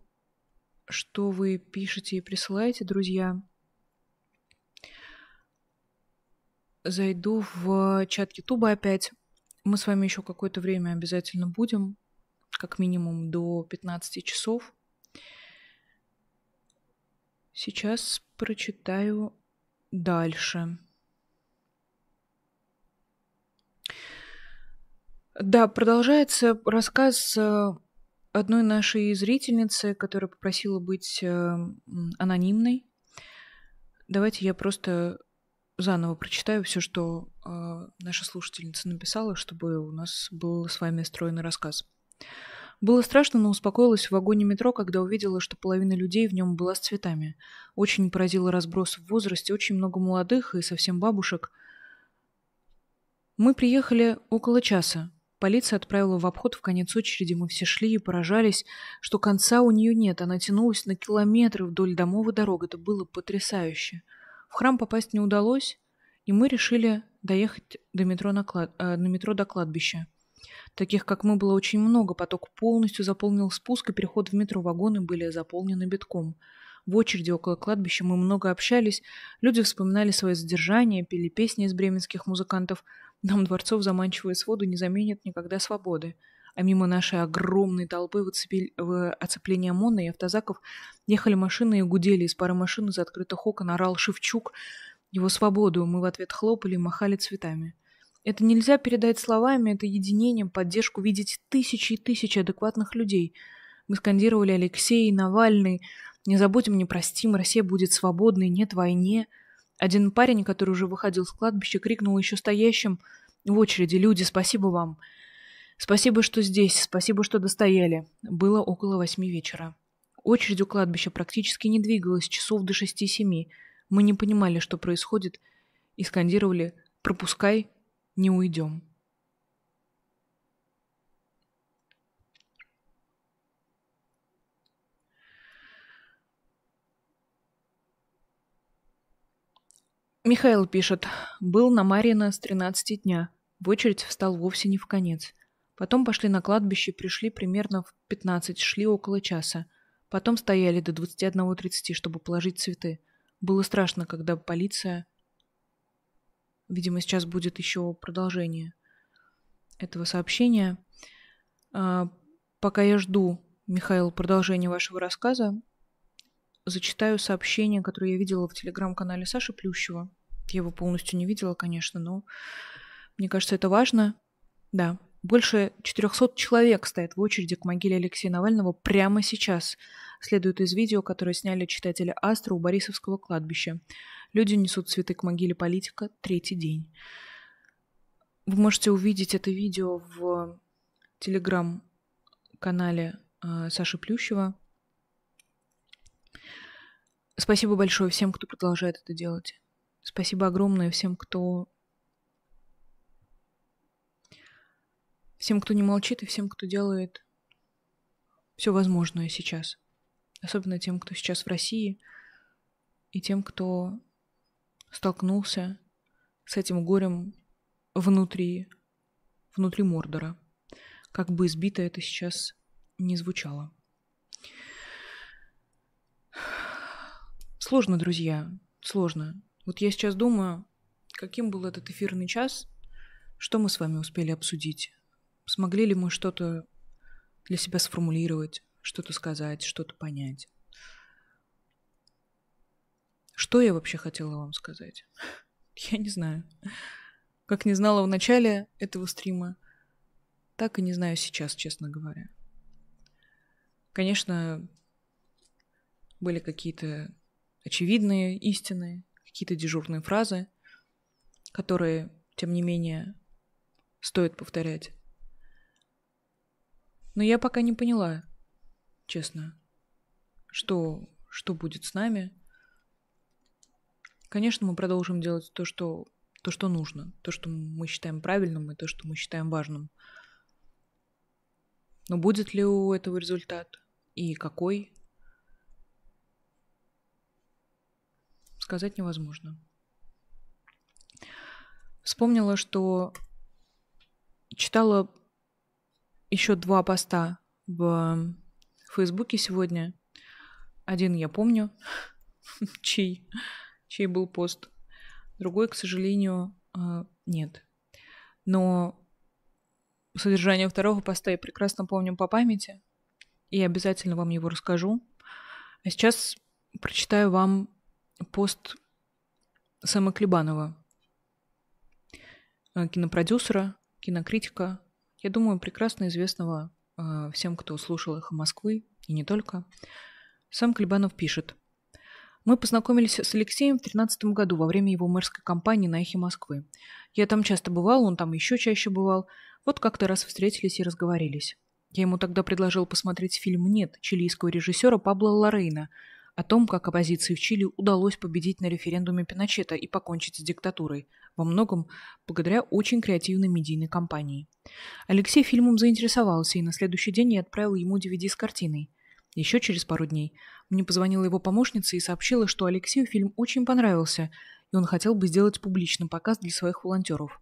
что вы пишете и присылаете, друзья. Зайду в чат Ютуба опять. Мы с вами еще какое-то время обязательно будем как минимум до 15 часов. Сейчас прочитаю дальше. Да, продолжается рассказ э, одной нашей зрительницы, которая попросила быть э, анонимной. Давайте я просто заново прочитаю все, что э, наша слушательница написала, чтобы у нас был с вами стройный рассказ. Было страшно, но успокоилась в вагоне метро, когда увидела, что половина людей в нем была с цветами. Очень поразило разброс в возрасте, очень много молодых и совсем бабушек. Мы приехали около часа. Полиция отправила в обход в конец очереди. Мы все шли и поражались, что конца у нее нет. Она тянулась на километры вдоль домов и дорог. Это было потрясающе. В храм попасть не удалось, и мы решили доехать до метро, на клад... э, на метро до кладбища. Таких, как мы, было очень много, поток полностью заполнил спуск, и переход в метро вагоны были заполнены битком. В очереди около кладбища мы много общались, люди вспоминали свое задержание, пели песни из бременских музыкантов. Нам дворцов заманчивые своду не заменят никогда свободы. А мимо нашей огромной толпы в, оцепи... в оцеплении ОМОНа и автозаков ехали машины и гудели. Из пары машин из открытых окон орал Шевчук. Его свободу мы в ответ хлопали и махали цветами. Это нельзя передать словами, это единением, поддержку видеть тысячи и тысячи адекватных людей. Мы скандировали Алексей, Навальный, «Не забудем, не простим, Россия будет свободной, нет войне». Один парень, который уже выходил с кладбища, крикнул еще стоящим в очереди «Люди, спасибо вам! Спасибо, что здесь, спасибо, что достояли». Было около восьми вечера. Очередь у кладбища практически не двигалась часов до шести-семи. Мы не понимали, что происходит, и скандировали «Пропускай, не уйдем. Михаил пишет. Был на Марина с 13 дня. В очередь встал вовсе не в конец. Потом пошли на кладбище, пришли примерно в 15, шли около часа. Потом стояли до 21.30, чтобы положить цветы. Было страшно, когда полиция Видимо, сейчас будет еще продолжение этого сообщения. А, пока я жду, Михаил, продолжение вашего рассказа, зачитаю сообщение, которое я видела в телеграм-канале Саши Плющева. Я его полностью не видела, конечно, но мне кажется, это важно. Да, больше 400 человек стоят в очереди к могиле Алексея Навального прямо сейчас. Следует из видео, которое сняли читатели «Астра» у Борисовского кладбища. Люди несут цветы к могиле политика третий день. Вы можете увидеть это видео в телеграм-канале э, Саши Плющева. Спасибо большое всем, кто продолжает это делать. Спасибо огромное всем, кто всем, кто не молчит и всем, кто делает все возможное сейчас. Особенно тем, кто сейчас в России, и тем, кто столкнулся с этим горем внутри, внутри Мордора. Как бы избито это сейчас не звучало. Сложно, друзья, сложно. Вот я сейчас думаю, каким был этот эфирный час, что мы с вами успели обсудить, смогли ли мы что-то для себя сформулировать, что-то сказать, что-то понять. Что я вообще хотела вам сказать? Я не знаю. Как не знала в начале этого стрима, так и не знаю сейчас, честно говоря. Конечно, были какие-то очевидные истины, какие-то дежурные фразы, которые, тем не менее, стоит повторять. Но я пока не поняла, честно, что, что будет с нами, Конечно, мы продолжим делать то, что, то, что нужно, то, что мы считаем правильным и то, что мы считаем важным. Но будет ли у этого результат и какой, сказать невозможно. Вспомнила, что читала еще два поста в Фейсбуке сегодня. Один я помню, чей чей был пост. Другой, к сожалению, э, нет. Но содержание второго поста я прекрасно помню по памяти, и обязательно вам его расскажу. А сейчас прочитаю вам пост Сэма Клебанова, э, кинопродюсера, кинокритика, я думаю, прекрасно известного э, всем, кто слушал «Эхо Москвы», и не только. Сам Клебанов пишет. Мы познакомились с Алексеем в 2013 году во время его мэрской кампании на эхе Москвы. Я там часто бывал, он там еще чаще бывал. Вот как-то раз встретились и разговорились. Я ему тогда предложил посмотреть фильм «Нет» чилийского режиссера Пабло Лорейна о том, как оппозиции в Чили удалось победить на референдуме Пиночета и покончить с диктатурой, во многом благодаря очень креативной медийной кампании. Алексей фильмом заинтересовался, и на следующий день я отправил ему DVD с картиной – еще через пару дней мне позвонила его помощница и сообщила, что Алексею фильм очень понравился, и он хотел бы сделать публичный показ для своих волонтеров.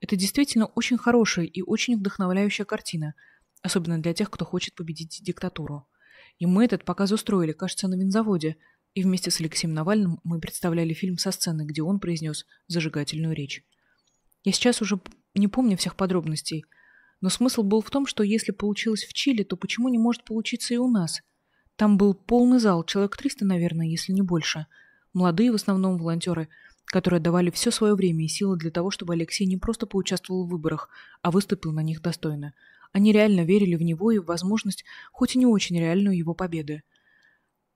Это действительно очень хорошая и очень вдохновляющая картина, особенно для тех, кто хочет победить диктатуру. И мы этот показ устроили, кажется, на винзаводе, и вместе с Алексеем Навальным мы представляли фильм со сцены, где он произнес зажигательную речь. Я сейчас уже не помню всех подробностей – но смысл был в том, что если получилось в Чили, то почему не может получиться и у нас? Там был полный зал, человек 300, наверное, если не больше. Молодые в основном волонтеры, которые давали все свое время и силы для того, чтобы Алексей не просто поучаствовал в выборах, а выступил на них достойно. Они реально верили в него и в возможность, хоть и не очень реальную его победы.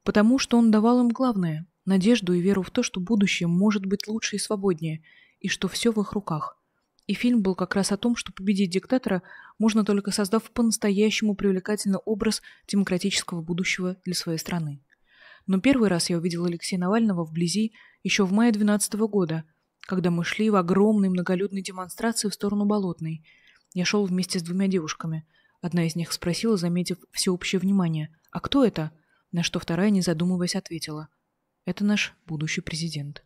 Потому что он давал им главное – надежду и веру в то, что будущее может быть лучше и свободнее, и что все в их руках – и фильм был как раз о том, что победить диктатора можно только создав по-настоящему привлекательный образ демократического будущего для своей страны. Но первый раз я увидела Алексея Навального вблизи еще в мае 2012 года, когда мы шли в огромной многолюдной демонстрации в сторону Болотной. Я шел вместе с двумя девушками. Одна из них спросила, заметив всеобщее внимание, «А кто это?» На что вторая, не задумываясь, ответила, «Это наш будущий президент».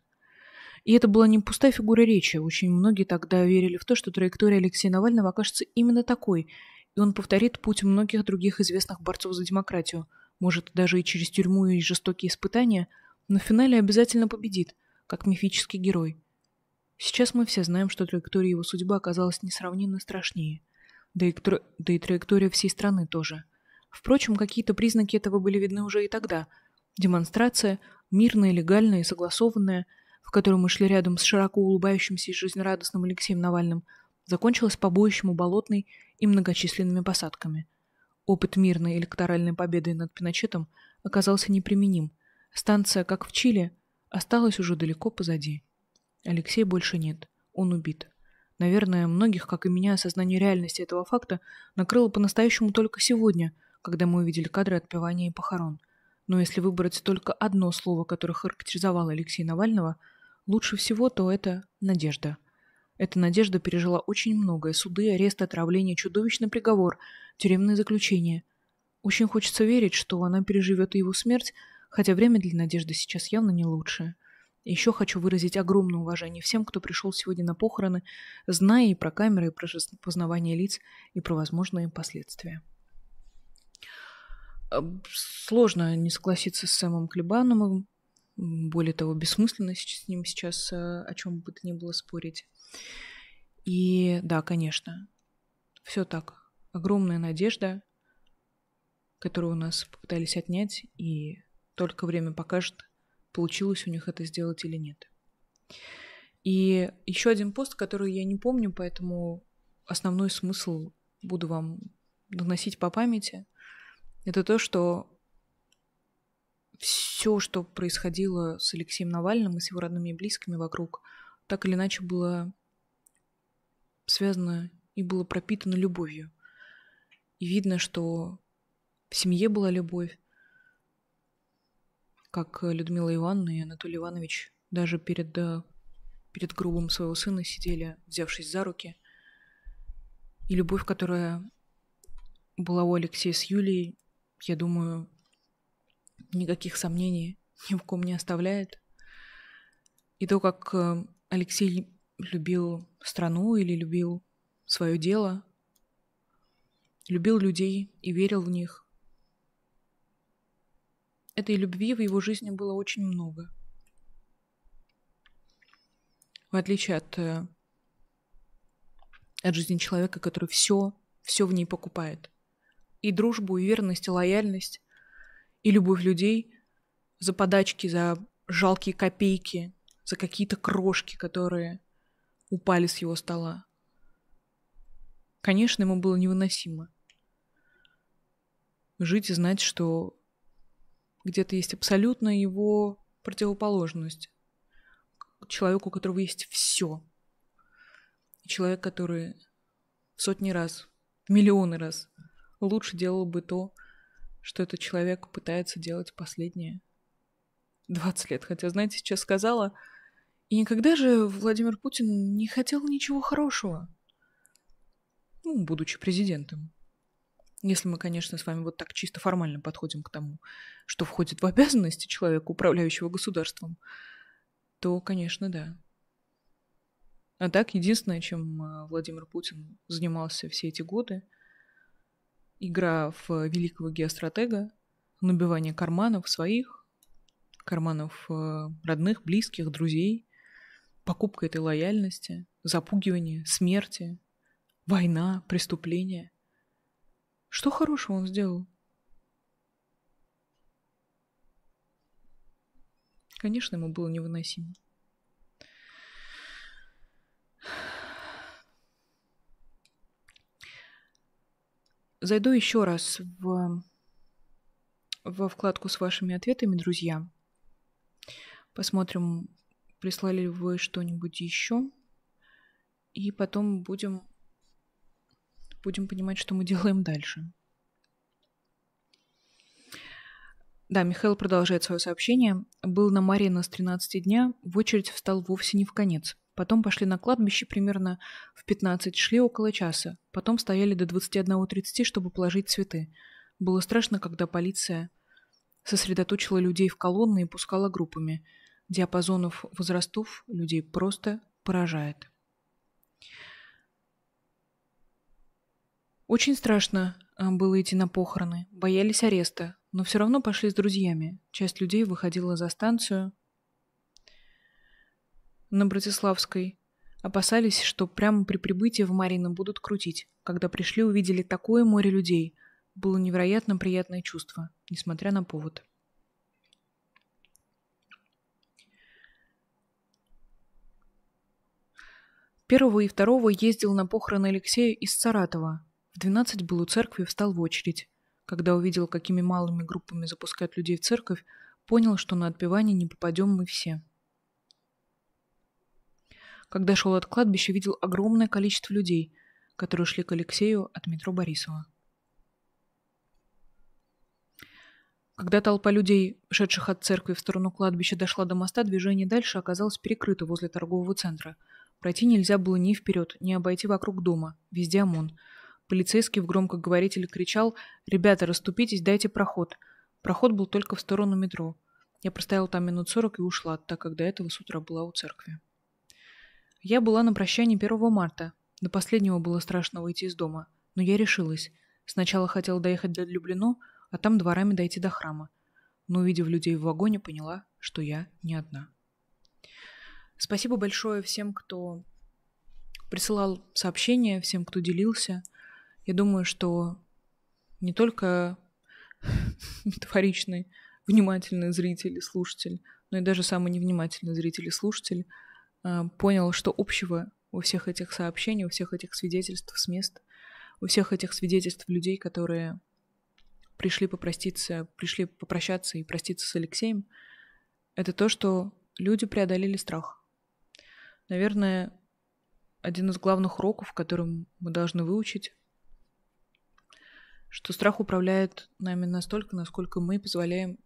И это была не пустая фигура речи. Очень многие тогда верили в то, что траектория Алексея Навального окажется именно такой, и он повторит путь многих других известных борцов за демократию, может, даже и через тюрьму и жестокие испытания, но в финале обязательно победит, как мифический герой. Сейчас мы все знаем, что траектория его судьбы оказалась несравненно страшнее. Да и, да и траектория всей страны тоже. Впрочем, какие-то признаки этого были видны уже и тогда. Демонстрация, мирная, легальная и согласованная – в которой мы шли рядом с широко улыбающимся и жизнерадостным Алексеем Навальным, закончилась побоищем у Болотной и многочисленными посадками. Опыт мирной электоральной победы над Пиночетом оказался неприменим. Станция, как в Чили, осталась уже далеко позади. Алексея больше нет. Он убит. Наверное, многих, как и меня, осознание реальности этого факта накрыло по-настоящему только сегодня, когда мы увидели кадры отпевания и похорон. Но если выбрать только одно слово, которое характеризовало Алексея Навального – Лучше всего то это надежда. Эта надежда пережила очень многое. Суды, аресты, отравление, чудовищный приговор, тюремное заключение. Очень хочется верить, что она переживет его смерть, хотя время для надежды сейчас явно не лучшее. Еще хочу выразить огромное уважение всем, кто пришел сегодня на похороны, зная и про камеры, и про познавание лиц, и про возможные последствия. Сложно не согласиться с Сэмом Клебановым, более того, бессмысленно с ним сейчас э, о чем бы то ни было спорить. И да, конечно, все так. Огромная надежда, которую у нас попытались отнять, и только время покажет, получилось у них это сделать или нет. И еще один пост, который я не помню, поэтому основной смысл буду вам доносить по памяти, это то, что все, что происходило с Алексеем Навальным и с его родными и близкими вокруг, так или иначе было связано и было пропитано любовью. И видно, что в семье была любовь, как Людмила Ивановна и Анатолий Иванович даже перед, э, перед гробом своего сына сидели, взявшись за руки. И любовь, которая была у Алексея с Юлей, я думаю, никаких сомнений ни в ком не оставляет. И то, как э, Алексей любил страну или любил свое дело, любил людей и верил в них. Этой любви в его жизни было очень много. В отличие от, э, от жизни человека, который все, все в ней покупает. И дружбу, и верность, и лояльность, и любовь людей за подачки, за жалкие копейки, за какие-то крошки, которые упали с его стола. Конечно, ему было невыносимо жить и знать, что где-то есть абсолютно его противоположность. Человек, у которого есть все. Человек, который сотни раз, миллионы раз лучше делал бы то, что этот человек пытается делать последние 20 лет. Хотя, знаете, сейчас сказала, и никогда же Владимир Путин не хотел ничего хорошего, ну, будучи президентом. Если мы, конечно, с вами вот так чисто формально подходим к тому, что входит в обязанности человека, управляющего государством, то, конечно, да. А так, единственное, чем э, Владимир Путин занимался все эти годы – игра в великого геостратега, набивание карманов своих, карманов э, родных, близких, друзей, покупка этой лояльности, запугивание, смерти, война, преступления. Что хорошего он сделал? Конечно, ему было невыносимо. Зайду еще раз в, во вкладку с вашими ответами, друзья. Посмотрим, прислали ли вы что-нибудь еще. И потом будем, будем понимать, что мы делаем дальше. Да, Михаил продолжает свое сообщение. Был на море нас 13 дня, в очередь встал вовсе не в конец. Потом пошли на кладбище примерно в 15, шли около часа. Потом стояли до 21.30, чтобы положить цветы. Было страшно, когда полиция сосредоточила людей в колонны и пускала группами. Диапазонов возрастов людей просто поражает. Очень страшно э, было идти на похороны, боялись ареста, но все равно пошли с друзьями. Часть людей выходила за станцию, на Братиславской. Опасались, что прямо при прибытии в Марину будут крутить. Когда пришли, увидели такое море людей. Было невероятно приятное чувство, несмотря на повод. Первого и второго ездил на похороны Алексея из Саратова. В 12 был у церкви и встал в очередь. Когда увидел, какими малыми группами запускают людей в церковь, понял, что на отпевание не попадем мы все когда шел от кладбища, видел огромное количество людей, которые шли к Алексею от метро Борисова. Когда толпа людей, шедших от церкви в сторону кладбища, дошла до моста, движение дальше оказалось перекрыто возле торгового центра. Пройти нельзя было ни вперед, ни обойти вокруг дома. Везде ОМОН. Полицейский в громкоговорителе кричал «Ребята, расступитесь, дайте проход». Проход был только в сторону метро. Я простояла там минут сорок и ушла, так как до этого с утра была у церкви. Я была на прощании 1 марта. До последнего было страшно выйти из дома. Но я решилась. Сначала хотела доехать до Люблино, а там дворами дойти до храма. Но, увидев людей в вагоне, поняла, что я не одна. Спасибо большое всем, кто присылал сообщения, всем, кто делился. Я думаю, что не только метафоричный, внимательный зритель и слушатель, но и даже самый невнимательный зритель и слушатель – а, понял, что общего у всех этих сообщений, у всех этих свидетельств с мест, у всех этих свидетельств людей, которые пришли попроститься, пришли попрощаться и проститься с Алексеем, это то, что люди преодолели страх. Наверное, один из главных уроков, которым мы должны выучить, что страх управляет нами настолько, насколько мы позволяем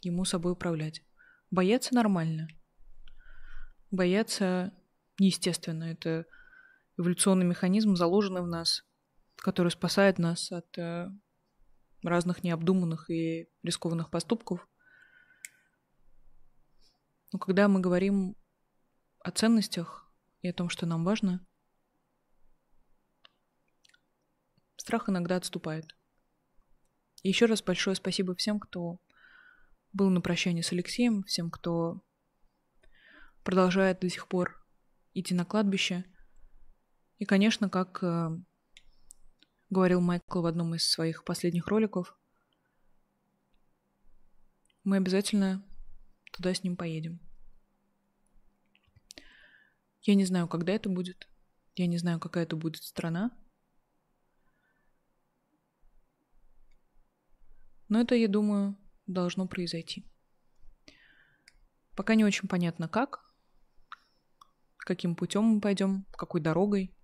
ему собой управлять. Бояться нормально бояться неестественно. Это эволюционный механизм, заложенный в нас, который спасает нас от э, разных необдуманных и рискованных поступков. Но когда мы говорим о ценностях и о том, что нам важно, страх иногда отступает. еще раз большое спасибо всем, кто был на прощании с Алексеем, всем, кто продолжает до сих пор идти на кладбище. И, конечно, как э, говорил Майкл в одном из своих последних роликов, мы обязательно туда с ним поедем. Я не знаю, когда это будет. Я не знаю, какая это будет страна. Но это, я думаю, должно произойти. Пока не очень понятно как, каким путем мы пойдем, какой дорогой.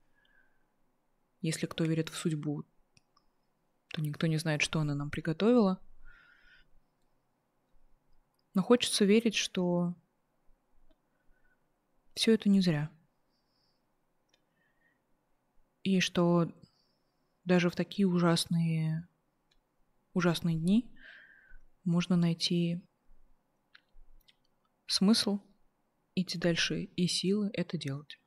Если кто верит в судьбу, то никто не знает, что она нам приготовила. Но хочется верить, что все это не зря. И что даже в такие ужасные, ужасные дни можно найти смысл – идти дальше и силы это делать.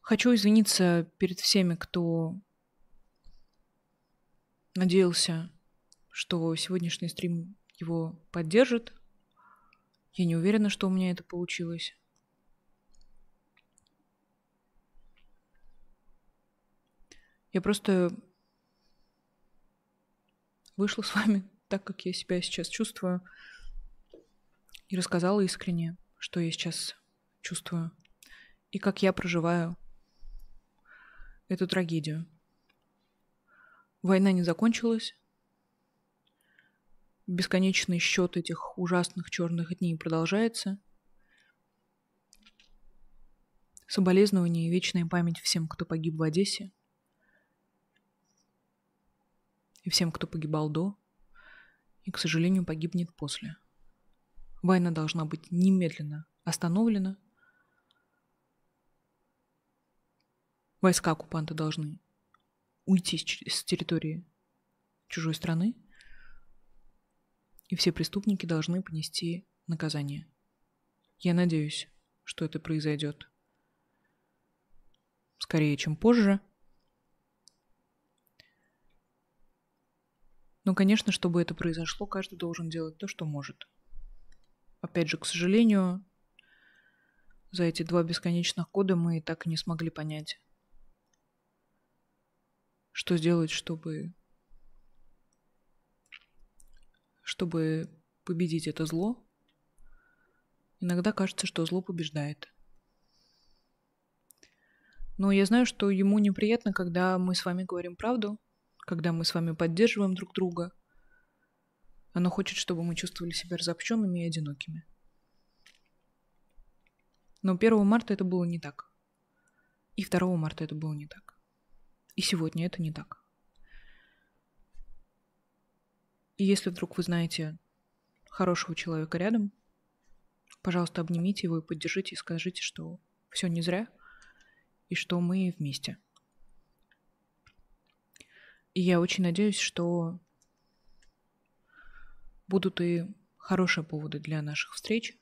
Хочу извиниться перед всеми, кто надеялся, что сегодняшний стрим его поддержит. Я не уверена, что у меня это получилось. Я просто вышла с вами так, как я себя сейчас чувствую и рассказала искренне, что я сейчас чувствую и как я проживаю эту трагедию. Война не закончилась. Бесконечный счет этих ужасных черных дней продолжается. Соболезнования и вечная память всем, кто погиб в Одессе. И всем, кто погибал до. И, к сожалению, погибнет после. Война должна быть немедленно остановлена. Войска оккупанта должны уйти с территории чужой страны, и все преступники должны понести наказание. Я надеюсь, что это произойдет скорее, чем позже. Но, конечно, чтобы это произошло, каждый должен делать то, что может – Опять же, к сожалению, за эти два бесконечных года мы и так и не смогли понять, что сделать, чтобы, чтобы победить это зло. Иногда кажется, что зло побеждает. Но я знаю, что ему неприятно, когда мы с вами говорим правду, когда мы с вами поддерживаем друг друга – оно хочет, чтобы мы чувствовали себя разобщенными и одинокими. Но 1 марта это было не так. И 2 марта это было не так. И сегодня это не так. И если вдруг вы знаете хорошего человека рядом, пожалуйста, обнимите его и поддержите, и скажите, что все не зря, и что мы вместе. И я очень надеюсь, что будут и хорошие поводы для наших встреч,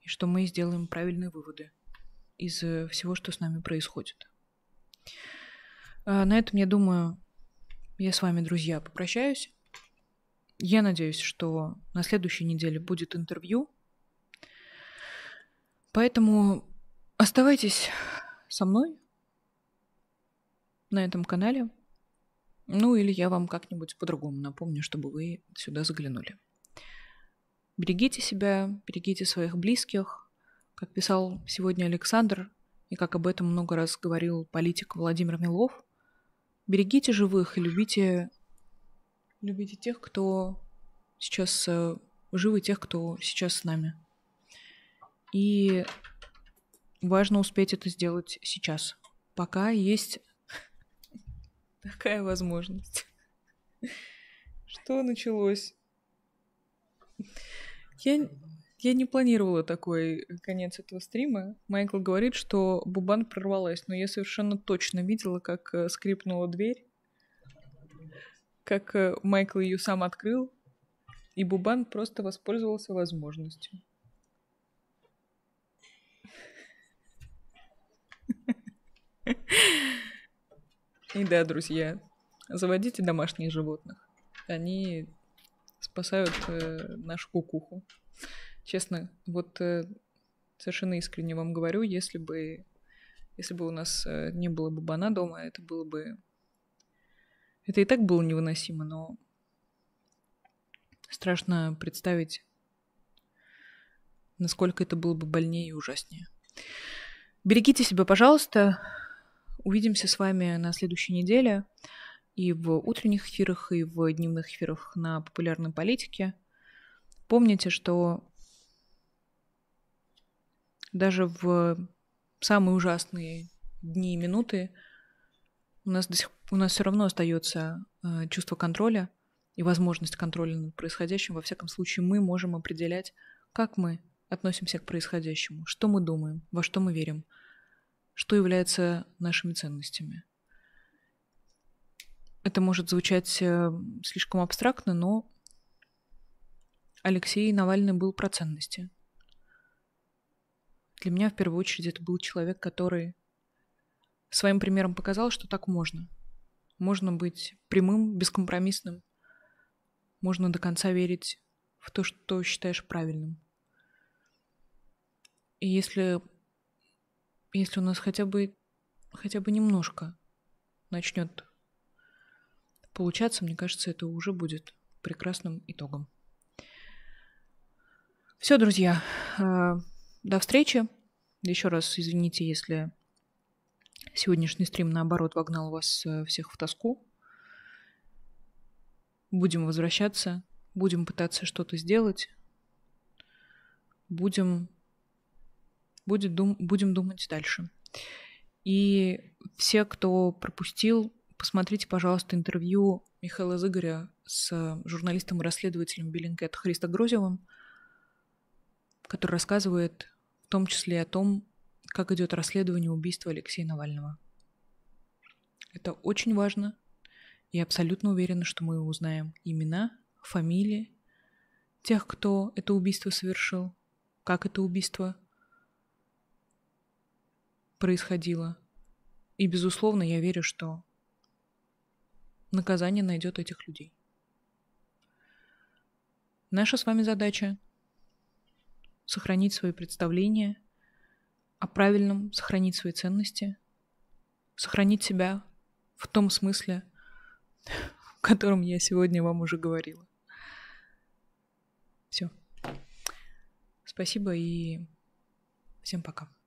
и что мы сделаем правильные выводы из э, всего, что с нами происходит. А, на этом, я думаю, я с вами, друзья, попрощаюсь. Я надеюсь, что на следующей неделе будет интервью. Поэтому оставайтесь со мной на этом канале. Ну или я вам как-нибудь по-другому напомню, чтобы вы сюда заглянули. Берегите себя, берегите своих близких. Как писал сегодня Александр, и как об этом много раз говорил политик Владимир Милов, берегите живых и любите, любите тех, кто сейчас э, живы, тех, кто сейчас с нами. И важно успеть это сделать сейчас, пока есть Такая возможность. Что началось? Я, я не планировала такой конец этого стрима. Майкл говорит, что Бубан прорвалась, но я совершенно точно видела, как э, скрипнула дверь, как э, Майкл ее сам открыл, и Бубан просто воспользовался возможностью. Yeah. И да, друзья, заводите домашних животных. Они спасают э, нашу кукуху. Честно, вот э, совершенно искренне вам говорю, если бы, если бы у нас э, не было бабана дома, это было бы... Это и так было невыносимо, но страшно представить, насколько это было бы больнее и ужаснее. Берегите себя, пожалуйста. Увидимся с вами на следующей неделе и в утренних эфирах, и в дневных эфирах на популярной политике. Помните, что даже в самые ужасные дни и минуты у нас, до сих, у нас все равно остается э, чувство контроля и возможность контроля над происходящим. Во всяком случае, мы можем определять, как мы относимся к происходящему, что мы думаем, во что мы верим – что является нашими ценностями. Это может звучать э, слишком абстрактно, но Алексей Навальный был про ценности. Для меня в первую очередь это был человек, который своим примером показал, что так можно. Можно быть прямым, бескомпромиссным. Можно до конца верить в то, что считаешь правильным. И если если у нас хотя бы, хотя бы немножко начнет получаться, мне кажется, это уже будет прекрасным итогом. Все, друзья, э, до встречи. Еще раз извините, если сегодняшний стрим, наоборот, вогнал вас э, всех в тоску. Будем возвращаться, будем пытаться что-то сделать, будем будет дум будем думать дальше. И все, кто пропустил, посмотрите, пожалуйста, интервью Михаила Зыгоря с журналистом и расследователем Биллингет Христа Грозевым, который рассказывает в том числе о том, как идет расследование убийства Алексея Навального. Это очень важно. Я абсолютно уверена, что мы узнаем имена, фамилии тех, кто это убийство совершил, как это убийство происходило. И, безусловно, я верю, что наказание найдет этих людей. Наша с вами задача — сохранить свои представления о правильном, сохранить свои ценности, сохранить себя в том смысле, в котором я сегодня вам уже говорила. Все. Спасибо и всем пока.